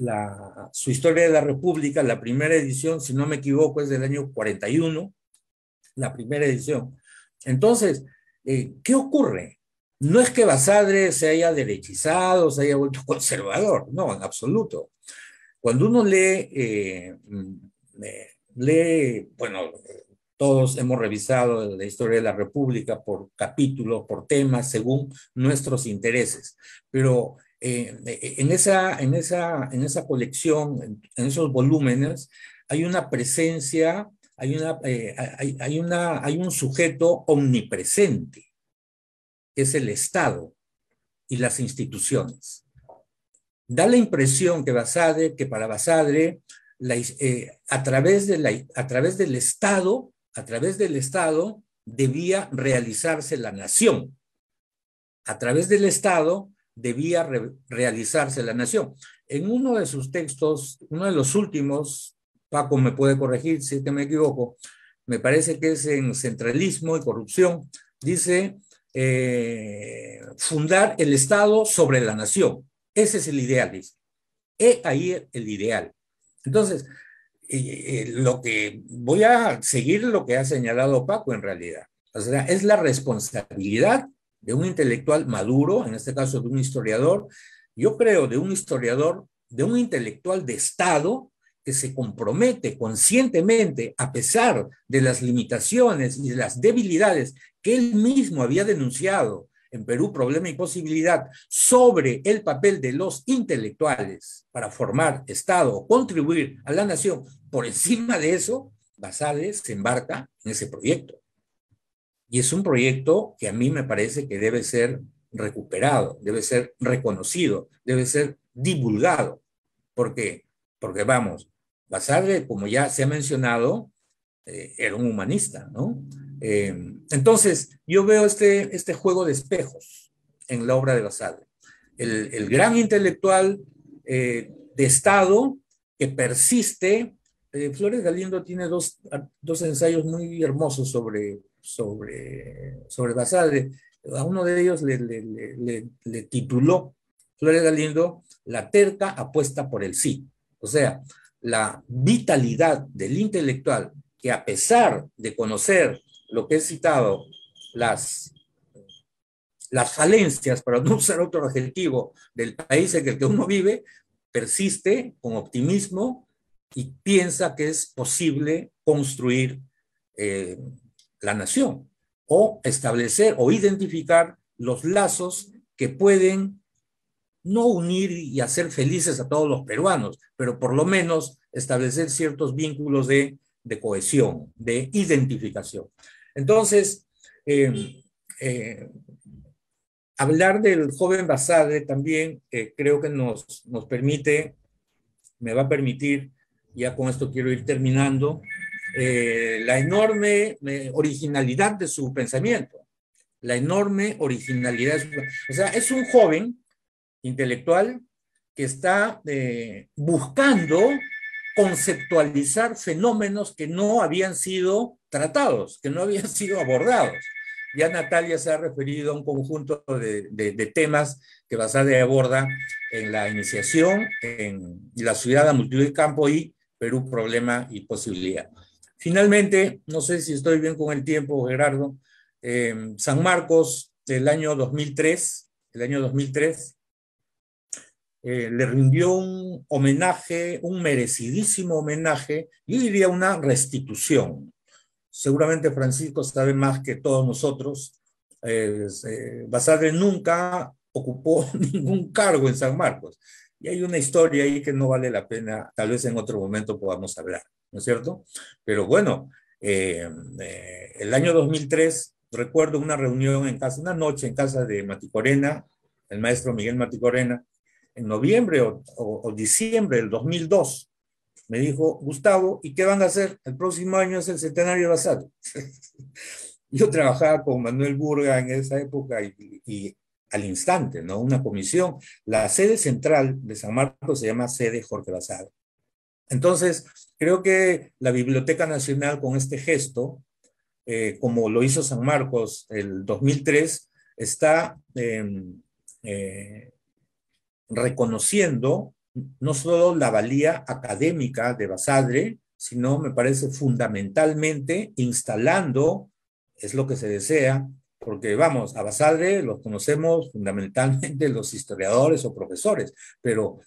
la, su historia de la República, la primera edición, si no me equivoco, es del año 41, la primera edición. Entonces, eh, ¿qué ocurre? No es que Basadre se haya derechizado, se haya vuelto conservador, no, en absoluto. Cuando uno lee, eh, eh, lee, bueno, todos hemos revisado la historia de la República por capítulo por temas, según nuestros intereses, pero eh, eh, eh, en, esa, en, esa, en esa colección, en, esos volúmenes, hay una presencia, hay, una, hay, una, hay un sujeto omnipresente, que es el Estado y las instituciones. Da la impresión que Basadre, que para Basadre, a, través de la, a través del Estado, a través del Estado debía realizarse la nación. A través del Estado debía realizarse la nación. En uno de sus textos, uno de los últimos, Paco me puede corregir si es que me equivoco, me parece que es en centralismo y corrupción, dice eh, fundar el Estado sobre la nación. Ese es el ideal, dice. He ahí el ideal. Entonces, eh, lo que voy a seguir lo que ha señalado Paco en realidad. O sea, es la responsabilidad de un intelectual maduro, en este caso de un historiador, yo creo de un historiador, de un intelectual de Estado que se compromete conscientemente, a pesar de las limitaciones y de las debilidades que él mismo había denunciado en Perú, problema y posibilidad, sobre el papel de los intelectuales para formar Estado o contribuir a la nación, por encima de eso, Basales se embarca en ese proyecto. Y es un proyecto que a mí me parece que debe ser recuperado, debe ser reconocido, debe ser divulgado. ¿Por qué? Porque vamos, Basadre, como ya se ha mencionado, eh, era un humanista, ¿no? Eh, entonces, yo veo este, este juego de espejos en la obra de Basadre. El, gran intelectual eh, de Estado que persiste. Flores Galindo tiene dos, dos ensayos muy hermosos sobre sobre, sobre Basadre. A uno de ellos le, le, le, le tituló Flores Galindo La terca apuesta por el sí. O sea, la vitalidad del intelectual que a pesar de conocer lo que he citado, las, las falencias, para no usar otro adjetivo, del país en el que uno vive, persiste con optimismo y piensa que es posible construir eh, la nación o establecer o identificar los lazos que pueden no unir y hacer felices a todos los peruanos, pero por lo menos establecer ciertos vínculos de, de cohesión, de identificación. Entonces, em, eh, hablar del joven Basade también eh, creo que nos, nos permite, me va a permitir, ya con esto quiero ir terminando, eh, la enorme eh, originalidad de su pensamiento, la enorme originalidad. o sea, es un joven intelectual que está eh, buscando conceptualizar fenómenos que no habían sido tratados, que no habían sido abordados. Ya Natalia se ha referido a un conjunto de, temas que Basade aborda en la iniciación, en la ciudad, a multitud campo y Perú, problema y posibilidad. Finalmente, no sé si estoy bien con el tiempo, Gerardo, eh, San Marcos del año 2003, el año 2003, eh, le rindió un homenaje, un merecidísimo homenaje, yo diría una restitución. Seguramente Francisco sabe más que todos nosotros. Eh, Basadre nunca ocupó ningún cargo en San Marcos. Y hay una historia ahí que no vale la pena, tal vez en otro momento podamos hablar. ¿no es cierto? Pero bueno, eh, eh, el año 2003 recuerdo una reunión en casa, una noche en casa de Maticorena, el maestro Miguel Maticorena, en noviembre o, diciembre del 2002. Me dijo, Gustavo, ¿y qué van a hacer? El próximo año es el centenario de Basad. Yo trabajaba con Manuel Burga en esa época y, al instante, ¿no? Una comisión. La sede central de San Marcos se llama sede Jorge Basado. Entonces, creo que la Biblioteca Nacional con este gesto, eh, como lo hizo San Marcos el 2003, está em, eh, reconociendo no solo la valía académica de Basadre, sino me parece fundamentalmente instalando, es lo que se desea, porque vamos, a Basadre los conocemos fundamentalmente los historiadores o profesores, pero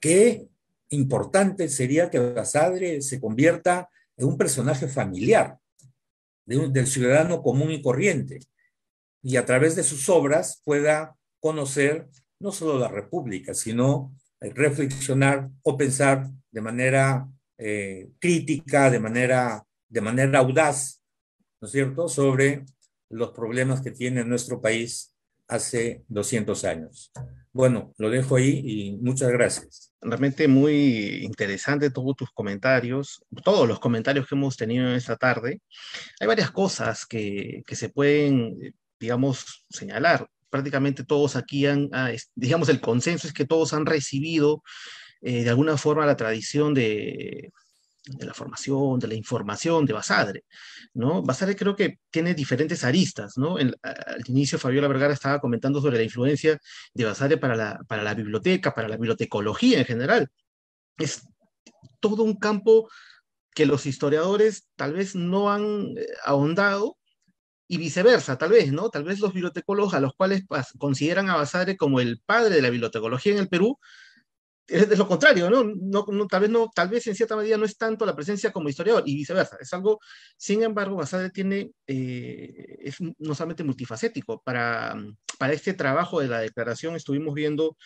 ¿qué importante sería que Basadre se convierta en un personaje familiar del ciudadano común y corriente y a través de sus obras pueda conocer no solo la República, sino eh, reflexionar o pensar de manera eh, crítica, de manera, de manera audaz, ¿no es cierto?, sobre los problemas que tiene nuestro país hace 200 años. Bueno, lo dejo ahí y muchas gracias. Realmente muy interesante todos tus comentarios, todos los comentarios que hemos tenido en esta tarde. Hay varias cosas que, se pueden, eh, digamos, señalar. Prácticamente todos aquí han, ah, digamos, el consenso es que todos han recibido eh, de alguna forma la tradición de, de la formación, de la información de Basadre, ¿no? Basadre creo que tiene diferentes aristas, ¿no? al inicio Fabiola Vergara estaba comentando sobre la influencia de Basadre para la, biblioteca, para la bibliotecología en general. Es todo un campo que los historiadores tal vez no han eh, ahondado y viceversa, tal vez, ¿no? Tal vez los bibliotecólogos a los cuales consideran a Basadre como el padre de la bibliotecología en el Perú, es, lo contrario, ¿no? No, ¿no? tal, vez no, tal vez en cierta medida no es tanto la presencia como historiador y viceversa. Es algo, sin embargo, Basare tiene, eh, es no solamente multifacético. Para, para este trabajo de la declaración estuvimos viendo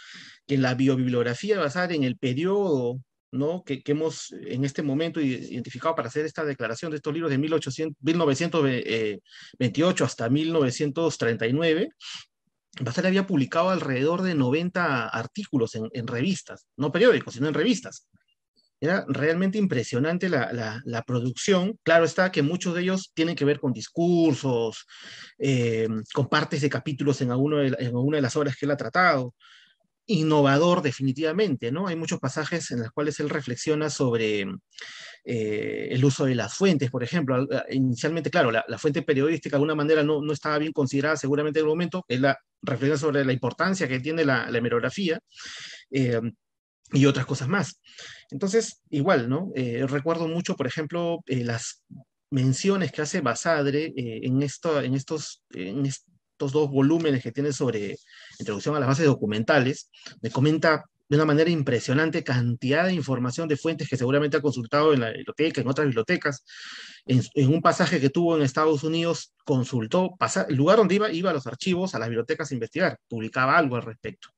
que la biobibliografía basada en el periodo ¿no? Que, que, hemos en este momento identificado para hacer esta declaración de estos libros de 1800, 1928 eh, hasta 1939, Basal había publicado alrededor de 90 artículos en, revistas, no periódicos, sino en revistas. Era realmente impresionante la, producción. Claro está que muchos de ellos tienen que ver con discursos, eh, con partes de capítulos en alguna en alguna de las obras que él ha tratado, innovador definitivamente, ¿no? Hay muchos pasajes en los cuales él reflexiona sobre mm, eh, el uso de las fuentes, por ejemplo. Inicialmente, claro, la, fuente periodística de alguna manera no, estaba bien considerada seguramente en el momento. Él la, reflexiona sobre la importancia que tiene la, hemerografía. Eh, y otras cosas más. Entonces, igual, ¿no? Eh, recuerdo mucho, por ejemplo, las menciones que hace Basadre en, esto, en, estos, estos dos volúmenes que tiene sobre introducción a las bases documentales, me comenta de una manera impresionante cantidad de información de fuentes que seguramente ha consultado en la biblioteca, en otras bibliotecas. En, un pasaje que tuvo en Estados Unidos, consultó, el lugar donde iba, iba a los archivos, a las bibliotecas a investigar, publicaba algo al respecto.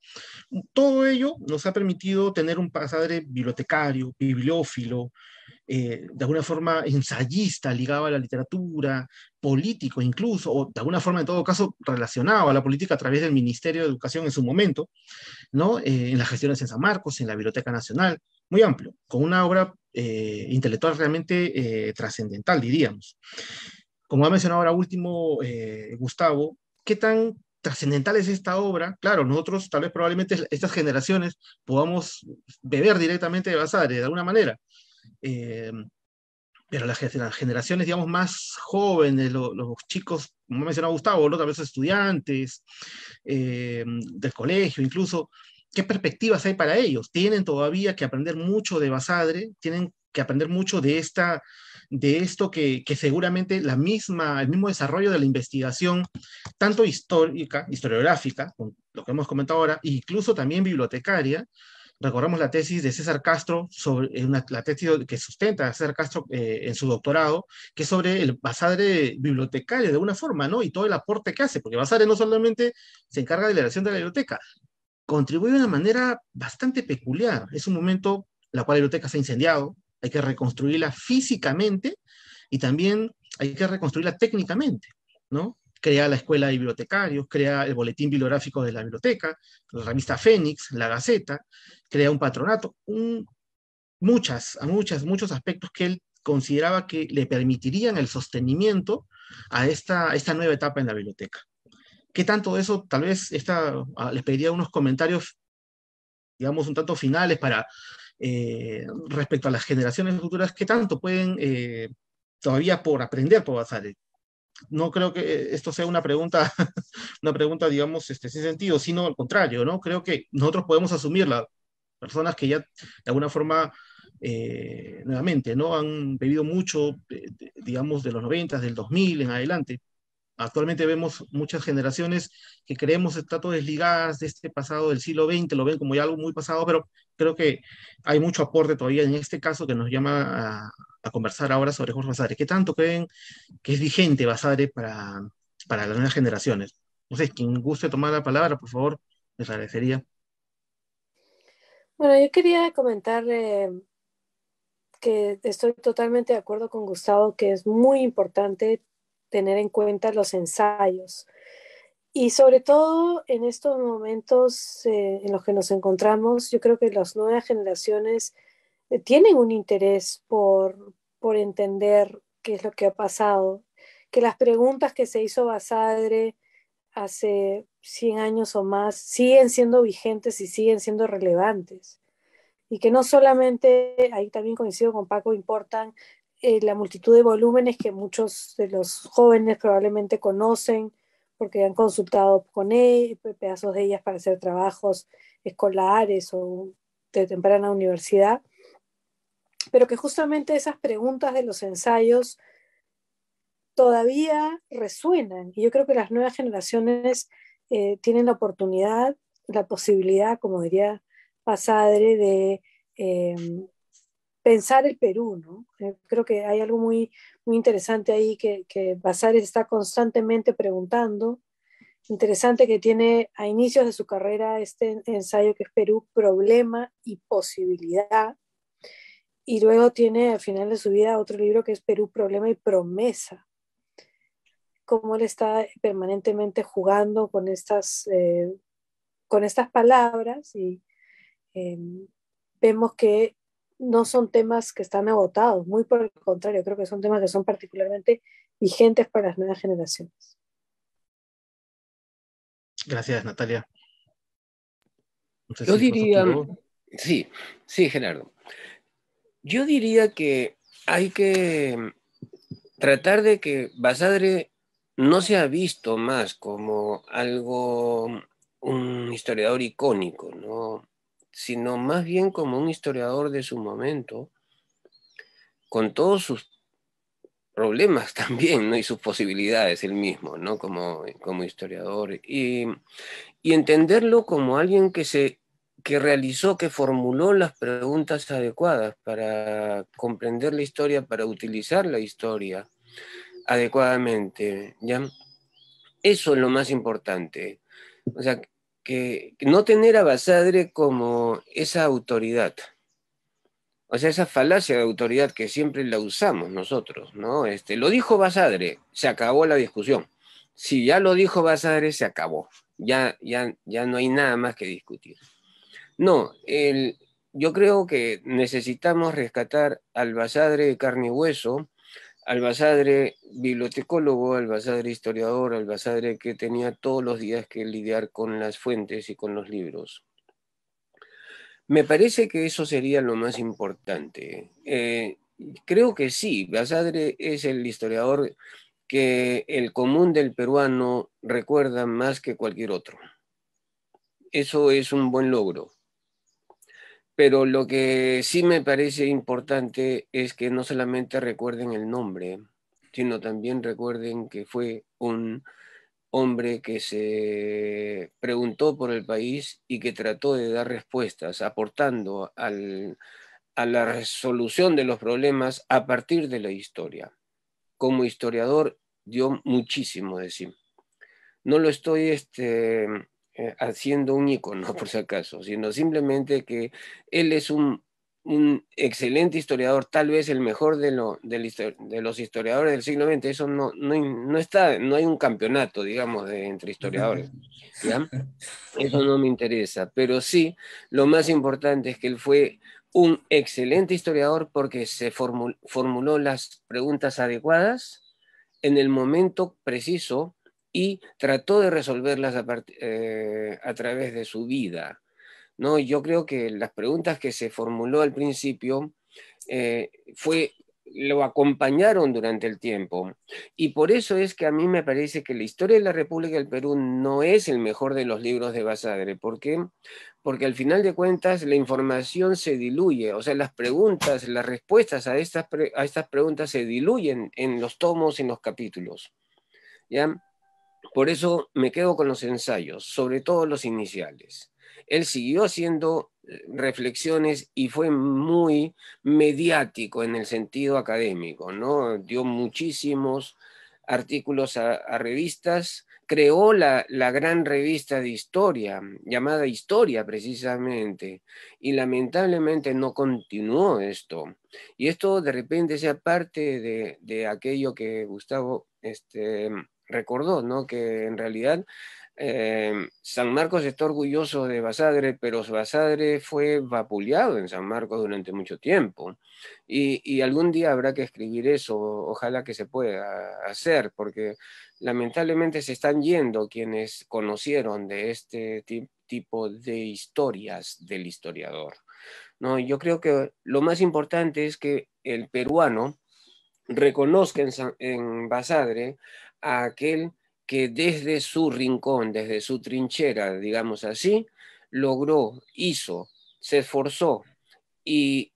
Todo ello nos ha permitido tener un pasadre bibliotecario, bibliófilo, eh, de alguna forma ensayista, ligado a la literatura, político incluso, o de alguna forma en todo caso relacionado a la política a través del Ministerio de Educación en su momento, ¿no? Eh, en las gestiones en San Marcos, en la Biblioteca Nacional, muy amplio, con una obra eh, intelectual realmente trascendental, diríamos. Como ha mencionado ahora último Gustavo, ¿qué tan trascendental es esta obra, claro, nosotros tal vez probablemente estas generaciones podamos beber directamente de Basadre, de alguna manera, pero eh, las, generaciones, digamos, más jóvenes, los chicos, como mencionó Gustavo, los vez estudiantes eh, del colegio, incluso, ¿qué perspectivas hay para ellos? Tienen todavía que aprender mucho de Basadre, tienen que aprender mucho de, esta, de esto que, seguramente la misma, el mismo desarrollo de la investigación, tanto histórica, historiográfica, lo que hemos comentado ahora, incluso también bibliotecaria, Recordamos la tesis de César Castro, sobre, eh, la tesis que sustenta a César Castro eh, en su doctorado, que es sobre el Basadre bibliotecario, de una forma, ¿no? Y todo el aporte que hace, porque Basadre no solamente se encarga de la creación de la biblioteca, contribuye de una manera bastante peculiar. Es un momento en la cual la biblioteca se ha incendiado, hay que reconstruirla físicamente y también hay que reconstruirla técnicamente, ¿no? crea la Escuela de Bibliotecarios, crea el Boletín Bibliográfico de la Biblioteca, la revista Fénix, la Gaceta, crea un patronato, muchas, muchas, muchos aspectos que él consideraba que le permitirían el sostenimiento a esta, nueva etapa en la biblioteca. ¿Qué tanto de eso? Tal vez ah, les pediría unos comentarios, digamos, un tanto finales para eh, respecto a las generaciones futuras, ¿qué tanto pueden eh, todavía por aprender por Basare? no creo que esto sea una pregunta, una pregunta, digamos, este, sin sentido, sino al contrario, ¿no? Creo que nosotros podemos asumirla, personas que ya de alguna forma, eh, nuevamente, ¿no? Han vivido mucho, eh, digamos, de los 90, del 2000 en adelante, Actualmente vemos muchas generaciones que creemos estar todo desligadas de este pasado del siglo XX, lo ven como ya algo muy pasado, pero creo que hay mucho aporte todavía en este caso que nos llama a, conversar ahora sobre Jorge Basare. ¿Qué tanto creen que es vigente Basare para, para las nuevas generaciones? No sé, quien guste tomar la palabra, por favor, les agradecería. Bueno, yo quería comentar eh, que estoy totalmente de acuerdo con Gustavo, que es muy importante tener en cuenta los ensayos. Y sobre todo en estos momentos eh, en los que nos encontramos, yo creo que las nuevas generaciones eh, tienen un interés por, por entender qué es lo que ha pasado, que las preguntas que se hizo Basadre hace 100 años o más siguen siendo vigentes y siguen siendo relevantes. Y que no solamente, ahí también coincido con Paco, importan eh, la multitud de volúmenes que muchos de los jóvenes probablemente conocen porque han consultado con él, pedazos de ellas para hacer trabajos escolares o de temprana universidad, pero que justamente esas preguntas de los ensayos todavía resuenan. Y yo creo que las nuevas generaciones eh, tienen la oportunidad, la posibilidad, como diría Pasadre, de eh, pensar el Perú, ¿no? Eh, creo que hay algo muy, muy interesante ahí que, que Basares está constantemente preguntando. Interesante que tiene a inicios de su carrera este ensayo que es Perú, problema y posibilidad. Y luego tiene al final de su vida otro libro que es Perú, problema y promesa. Cómo él está permanentemente jugando con estas, eh, con estas palabras y em, vemos que no son temas que están agotados, muy por el contrario, creo que son temas que son particularmente vigentes para las nuevas generaciones. Gracias, Natalia. Yo diría, sí, sí, Gerardo. Yo diría que hay que tratar de que Basadre no sea visto más como algo, un historiador icónico, ¿no? sino más bien como un historiador de su momento, con todos sus problemas también, Y sus posibilidades él mismo, ¿no? Como, como historiador. Y, entenderlo como alguien que se realizó, que formuló las preguntas adecuadas para comprender la historia, para utilizar la historia adecuadamente, ¿ya? Eso es lo más importante. O sea, no tener a Basadre como esa autoridad, o sea, esa falacia de autoridad que siempre la usamos nosotros, ¿no? Este, lo dijo Basadre, se acabó la discusión. Si ya lo dijo Basadre, se acabó. Ya, ya, ya no hay nada más que discutir. No, yo creo que necesitamos rescatar al Basadre de carne y hueso, Albazadre, bibliotecólogo, Albazadre, historiador, Albazadre que tenía todos los días que lidiar con las fuentes y con los libros. Me parece que eso sería lo más importante. Eh, creo que sí, Basadre es el historiador que el común del peruano recuerda más que cualquier otro. Eso es un buen logro pero lo que sí me parece importante es que no solamente recuerden el nombre, sino también recuerden que fue un hombre que se preguntó por el país y que trató de dar respuestas, aportando a la resolución de los problemas a partir de la historia. Como historiador dio muchísimo de sí. No lo estoy este, eh, haciendo un icono, por si acaso, sino simplemente que él es un, excelente historiador, tal vez el mejor de, los historiadores del siglo XX. Eso no, no, está, no hay un campeonato, digamos, entre historiadores. Eso no me interesa, pero sí, lo más importante es que él fue un excelente historiador porque se formuló las preguntas adecuadas en el momento preciso y trató de resolverlas eh, a, través de su vida. ¿no? Yo creo que las preguntas que se formuló al principio eh, fue, lo acompañaron durante el tiempo. Y por eso es que a mí me parece que la historia de la República del Perú no es el mejor de los libros de Basadre. ¿Por qué? Porque al final de cuentas la información se diluye, o sea, las preguntas, las respuestas a estas, a estas preguntas se diluyen en los tomos, en los capítulos. ¿Ya? Por eso me quedo con los ensayos, sobre todo los iniciales. Él siguió haciendo eh, reflexiones y fue muy mediático en el sentido académico, ¿no? Dio muchísimos artículos a, revistas, creó la, la, gran revista de historia, llamada Historia precisamente, y lamentablemente no continuó esto. Y esto de repente sea parte de, de aquello que Gustavo este, recordó, ¿no? Que en realidad eh, San Marcos está orgulloso de Basadre, pero Basadre fue vapuleado en San Marcos durante mucho tiempo. Y, algún día habrá que escribir eso, ojalá que se pueda hacer, porque lamentablemente se están yendo quienes conocieron de este tipo de historias del historiador. No, yo creo que lo más importante es que el peruano reconozca en Basadre a aquel que desde su rincón, desde su trinchera, digamos así, logró, hizo, se esforzó y,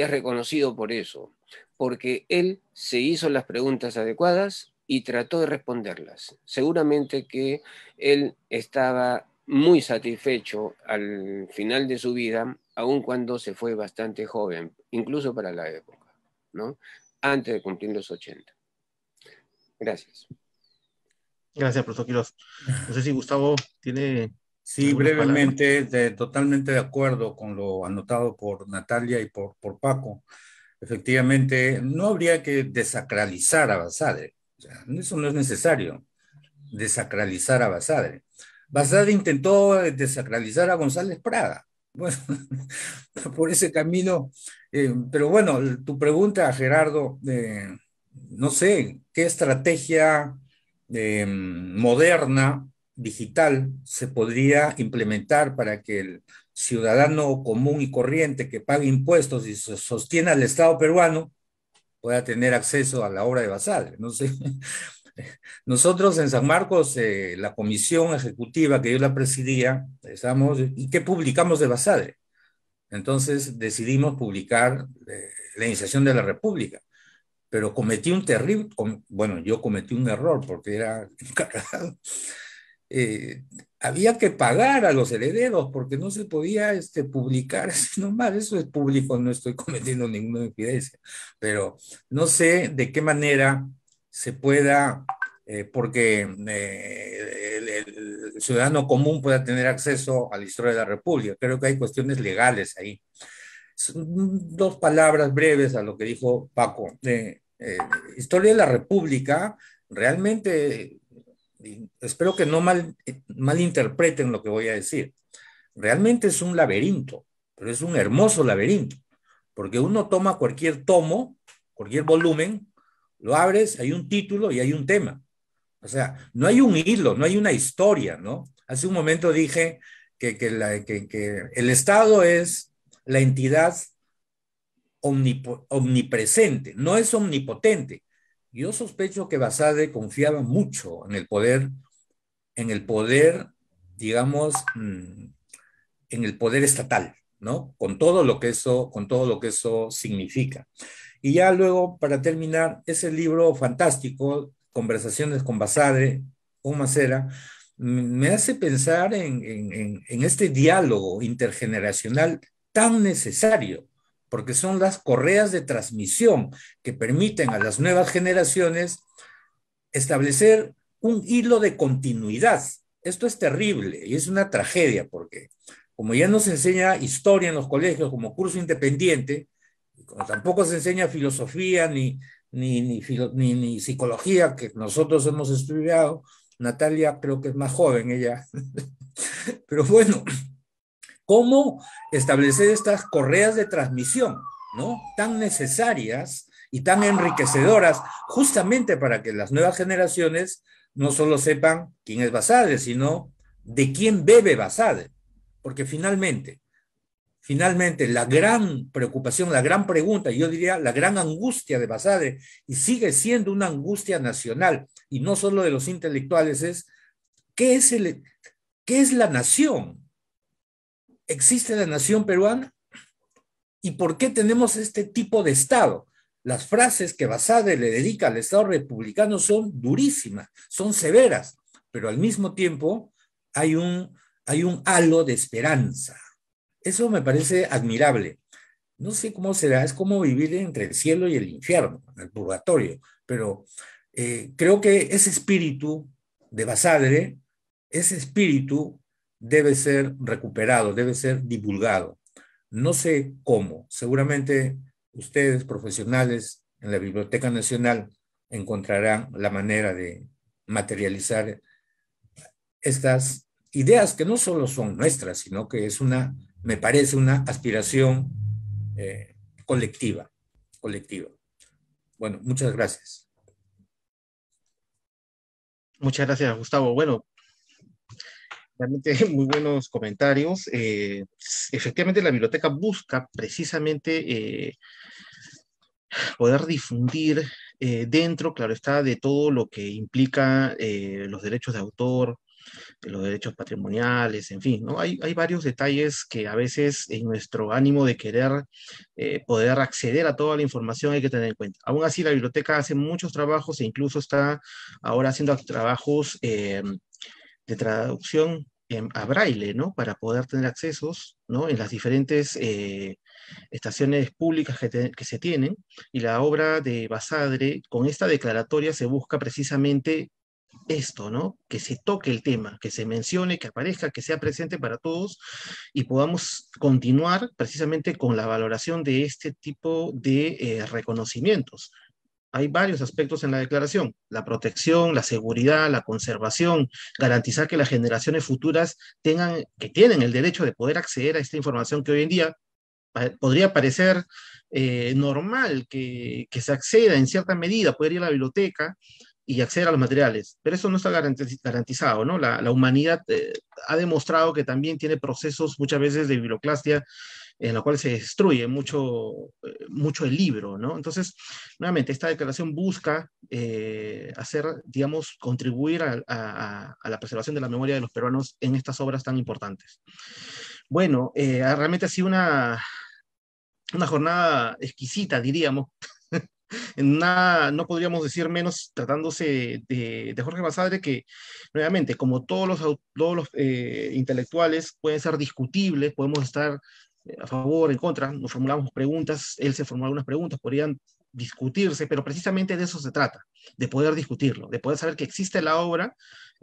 es reconocido por eso, porque él se hizo las preguntas adecuadas y trató de responderlas. Seguramente que él estaba muy satisfecho al final de su vida, aun cuando se fue bastante joven, incluso para la época, ¿no? Antes de cumplir los 80. Gracias. Gracias, profesor Quiroz. No sé si Gustavo tiene... Sí, brevemente, totalmente de acuerdo con lo anotado por Natalia y por, por Paco. Efectivamente, no habría que desacralizar a Basadre. O sea, eso no es necesario, desacralizar a Basadre. Basadre intentó desacralizar a González Prada, Bueno, por ese camino. Eh, pero bueno, tu pregunta, Gerardo, de eh, no sé, qué estrategia em, moderna, digital, se podría implementar para que el ciudadano común y corriente que pague impuestos y sostiene al Estado peruano pueda tener acceso a la obra de Basadre. No sé. Nosotros en San Marcos, eh, la comisión ejecutiva que yo la presidía, estamos, ¿y qué publicamos de Basadre? Entonces decidimos publicar eh, la iniciación de la República pero cometí un terrible, bueno, yo cometí un error porque era encargado. Eh, había que pagar a los herederos porque no se podía este, publicar no más eso es público, no estoy cometiendo ninguna infidencia, pero no sé de qué manera se pueda, eh, porque eh, el, ciudadano común pueda tener acceso a la historia de la República, creo que hay cuestiones legales ahí dos palabras breves a lo que dijo Paco. Eh, historia de la República, realmente, espero que no mal, malinterpreten lo que voy a decir, realmente es un laberinto, pero es un hermoso laberinto, porque uno toma cualquier tomo, cualquier volumen, lo abres, hay un título y hay un tema. O sea, no hay un hilo, no hay una historia, ¿no? Hace un momento dije que el Estado es la entidad omnipresente, no es omnipotente. Yo sospecho que Basade confiaba mucho en el poder, en el poder, digamos, mm, en el poder estatal, ¿no? Con todo lo que eso, con todo lo que eso significa. Y ya luego, para terminar, ese libro fantástico, Conversaciones con Basadre o Macera, mm, me hace pensar en este diálogo intergeneracional tan necesario porque son las correas de transmisión que permiten a las nuevas generaciones establecer un hilo de continuidad. Esto es terrible y es una tragedia porque como ya no se enseña historia en los colegios como curso independiente, como tampoco se enseña filosofía ni, ni, ni, ni psicología que nosotros hemos estudiado, Natalia creo que es más joven ella, pero bueno, cómo establecer estas correas de transmisión, ¿no? Tan necesarias y tan enriquecedoras, justamente para que las nuevas generaciones no solo sepan quién es Basade, sino de quién bebe Basade. Porque finalmente, finalmente, la gran preocupación, la gran pregunta, yo diría la gran angustia de Basade, y sigue siendo una angustia nacional, y no solo de los intelectuales, es ¿qué es, el, qué es la nación? existe la nación peruana y por qué tenemos este tipo de Estado. Las frases que Basadre le dedica al Estado republicano son durísimas, son severas, pero al mismo tiempo hay un, hay un halo de esperanza. Eso me parece admirable. No sé cómo será, es como vivir entre el cielo y el infierno, el purgatorio, pero eh, creo que ese espíritu de Basadre, ese espíritu debe ser recuperado, debe ser divulgado. No sé cómo. Seguramente ustedes, profesionales en la Biblioteca Nacional, encontrarán la manera de materializar estas ideas que no solo son nuestras, sino que es una, me parece, una aspiración eh, colectiva, colectiva. Bueno, muchas gracias. Muchas gracias, Gustavo. Bueno, Realmente muy buenos comentarios. Eh, efectivamente, la biblioteca busca precisamente eh, poder difundir eh, dentro, claro está, de todo lo que implica los derechos de autor, los derechos patrimoniales, en fin, ¿no? Hay, hay, varios detalles que a veces en nuestro ánimo de querer poder acceder a toda la información hay que tener en cuenta. Aún así, la biblioteca hace muchos trabajos e incluso está ahora haciendo trabajos de traducción a braille, ¿no? Para poder tener accesos, ¿no? En las diferentes eh, estaciones públicas que, se tienen. Y la obra de Basadre, con esta declaratoria se busca precisamente esto, ¿no? Que se toque el tema, que se mencione, que aparezca, que sea presente para todos y podamos continuar precisamente con la valoración de este tipo de eh, reconocimientos, hay varios aspectos en la declaración, la protección, la seguridad, la conservación, garantizar que las generaciones futuras tengan, que tienen el derecho de poder acceder a esta información que hoy en día podría parecer eh, normal que, se acceda en cierta medida, poder ir a la biblioteca y acceder a los materiales, pero eso no está garantizado, ¿no? La, humanidad eh, ha demostrado que también tiene procesos muchas veces de biblioclastia en la cual se destruye mucho, eh, mucho el libro, ¿no? Entonces, nuevamente, esta declaración busca eh, hacer, digamos, contribuir a, la preservación de la memoria de los peruanos en estas obras tan importantes. Bueno, eh, realmente ha sido una, una jornada exquisita, diríamos, Nada, no podríamos decir menos tratándose de, Jorge Basadre, que nuevamente, como todos los, todos los intelectuales, pueden ser discutibles, podemos estar eh, a favor, en contra, nos formulamos preguntas, él se formuló algunas preguntas, podrían discutirse, pero precisamente de eso se trata, de poder discutirlo, de poder saber que existe la obra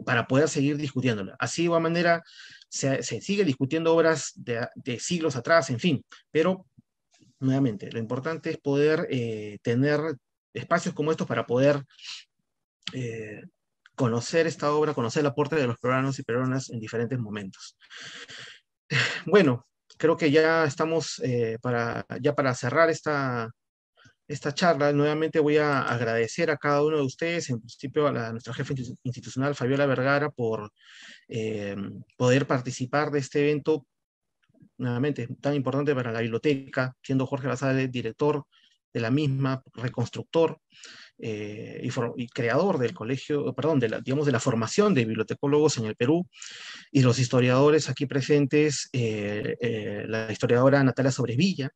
para poder seguir discutiéndola. Así de igual manera se, sigue discutiendo obras de, siglos atrás, en fin, pero nuevamente, lo importante es poder eh, tener espacios como estos para poder eh, conocer esta obra, conocer el aporte de los peruanos y peruanas en diferentes momentos. Bueno, creo que ya estamos eh, para, ya para cerrar esta, esta charla. Nuevamente voy a agradecer a cada uno de ustedes, en principio a, nuestra jefa institucional, Fabiola Vergara, por eh, poder participar de este evento, nuevamente tan importante para la biblioteca, siendo Jorge Basales director de la misma, reconstructor eh, y, creador del colegio, perdón, de la, digamos, de la formación de bibliotecólogos en el Perú, y los historiadores aquí presentes, eh, eh, la historiadora Natalia Sobrevilla,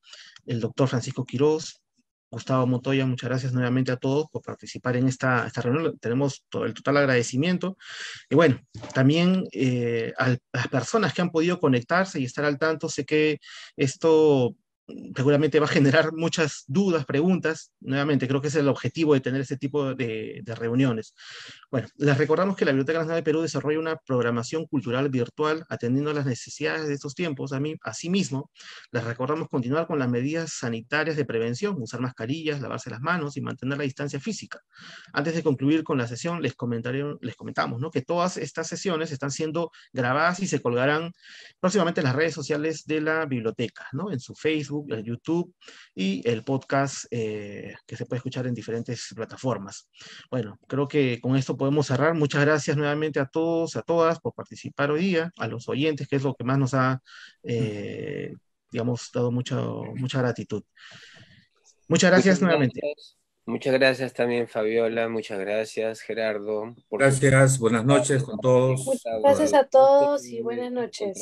el doctor Francisco Quiroz, Gustavo Montoya, muchas gracias nuevamente a todos por participar en esta, reunión. Tenemos el total agradecimiento. Y bueno, también a las personas que han podido conectarse y estar al tanto, sé que esto seguramente va a generar muchas dudas, preguntas. Nuevamente, creo que es el objetivo de tener este tipo de, reuniones. Bueno, les recordamos que la Biblioteca Nacional de Perú desarrolla una programación cultural virtual atendiendo a las necesidades de estos tiempos. A mí, asimismo, les recordamos continuar con las medidas sanitarias de prevención, usar mascarillas, lavarse las manos y mantener la distancia física. Antes de concluir con la sesión, les, les comentamos ¿no? que todas estas sesiones están siendo grabadas y se colgarán próximamente en las redes sociales de la biblioteca, ¿no? en su Facebook, YouTube y el podcast eh, que se puede escuchar en diferentes plataformas. Bueno, creo que con esto podemos cerrar. Muchas gracias nuevamente a todos, a todas por participar hoy día, a los oyentes, que es lo que más nos ha, eh, digamos, dado mucha, mucha gratitud. Muchas gracias nuevamente. Muchas gracias también, Fabiola. Muchas gracias, Gerardo. Gracias, buenas noches con todos. gracias a todos y buenas noches.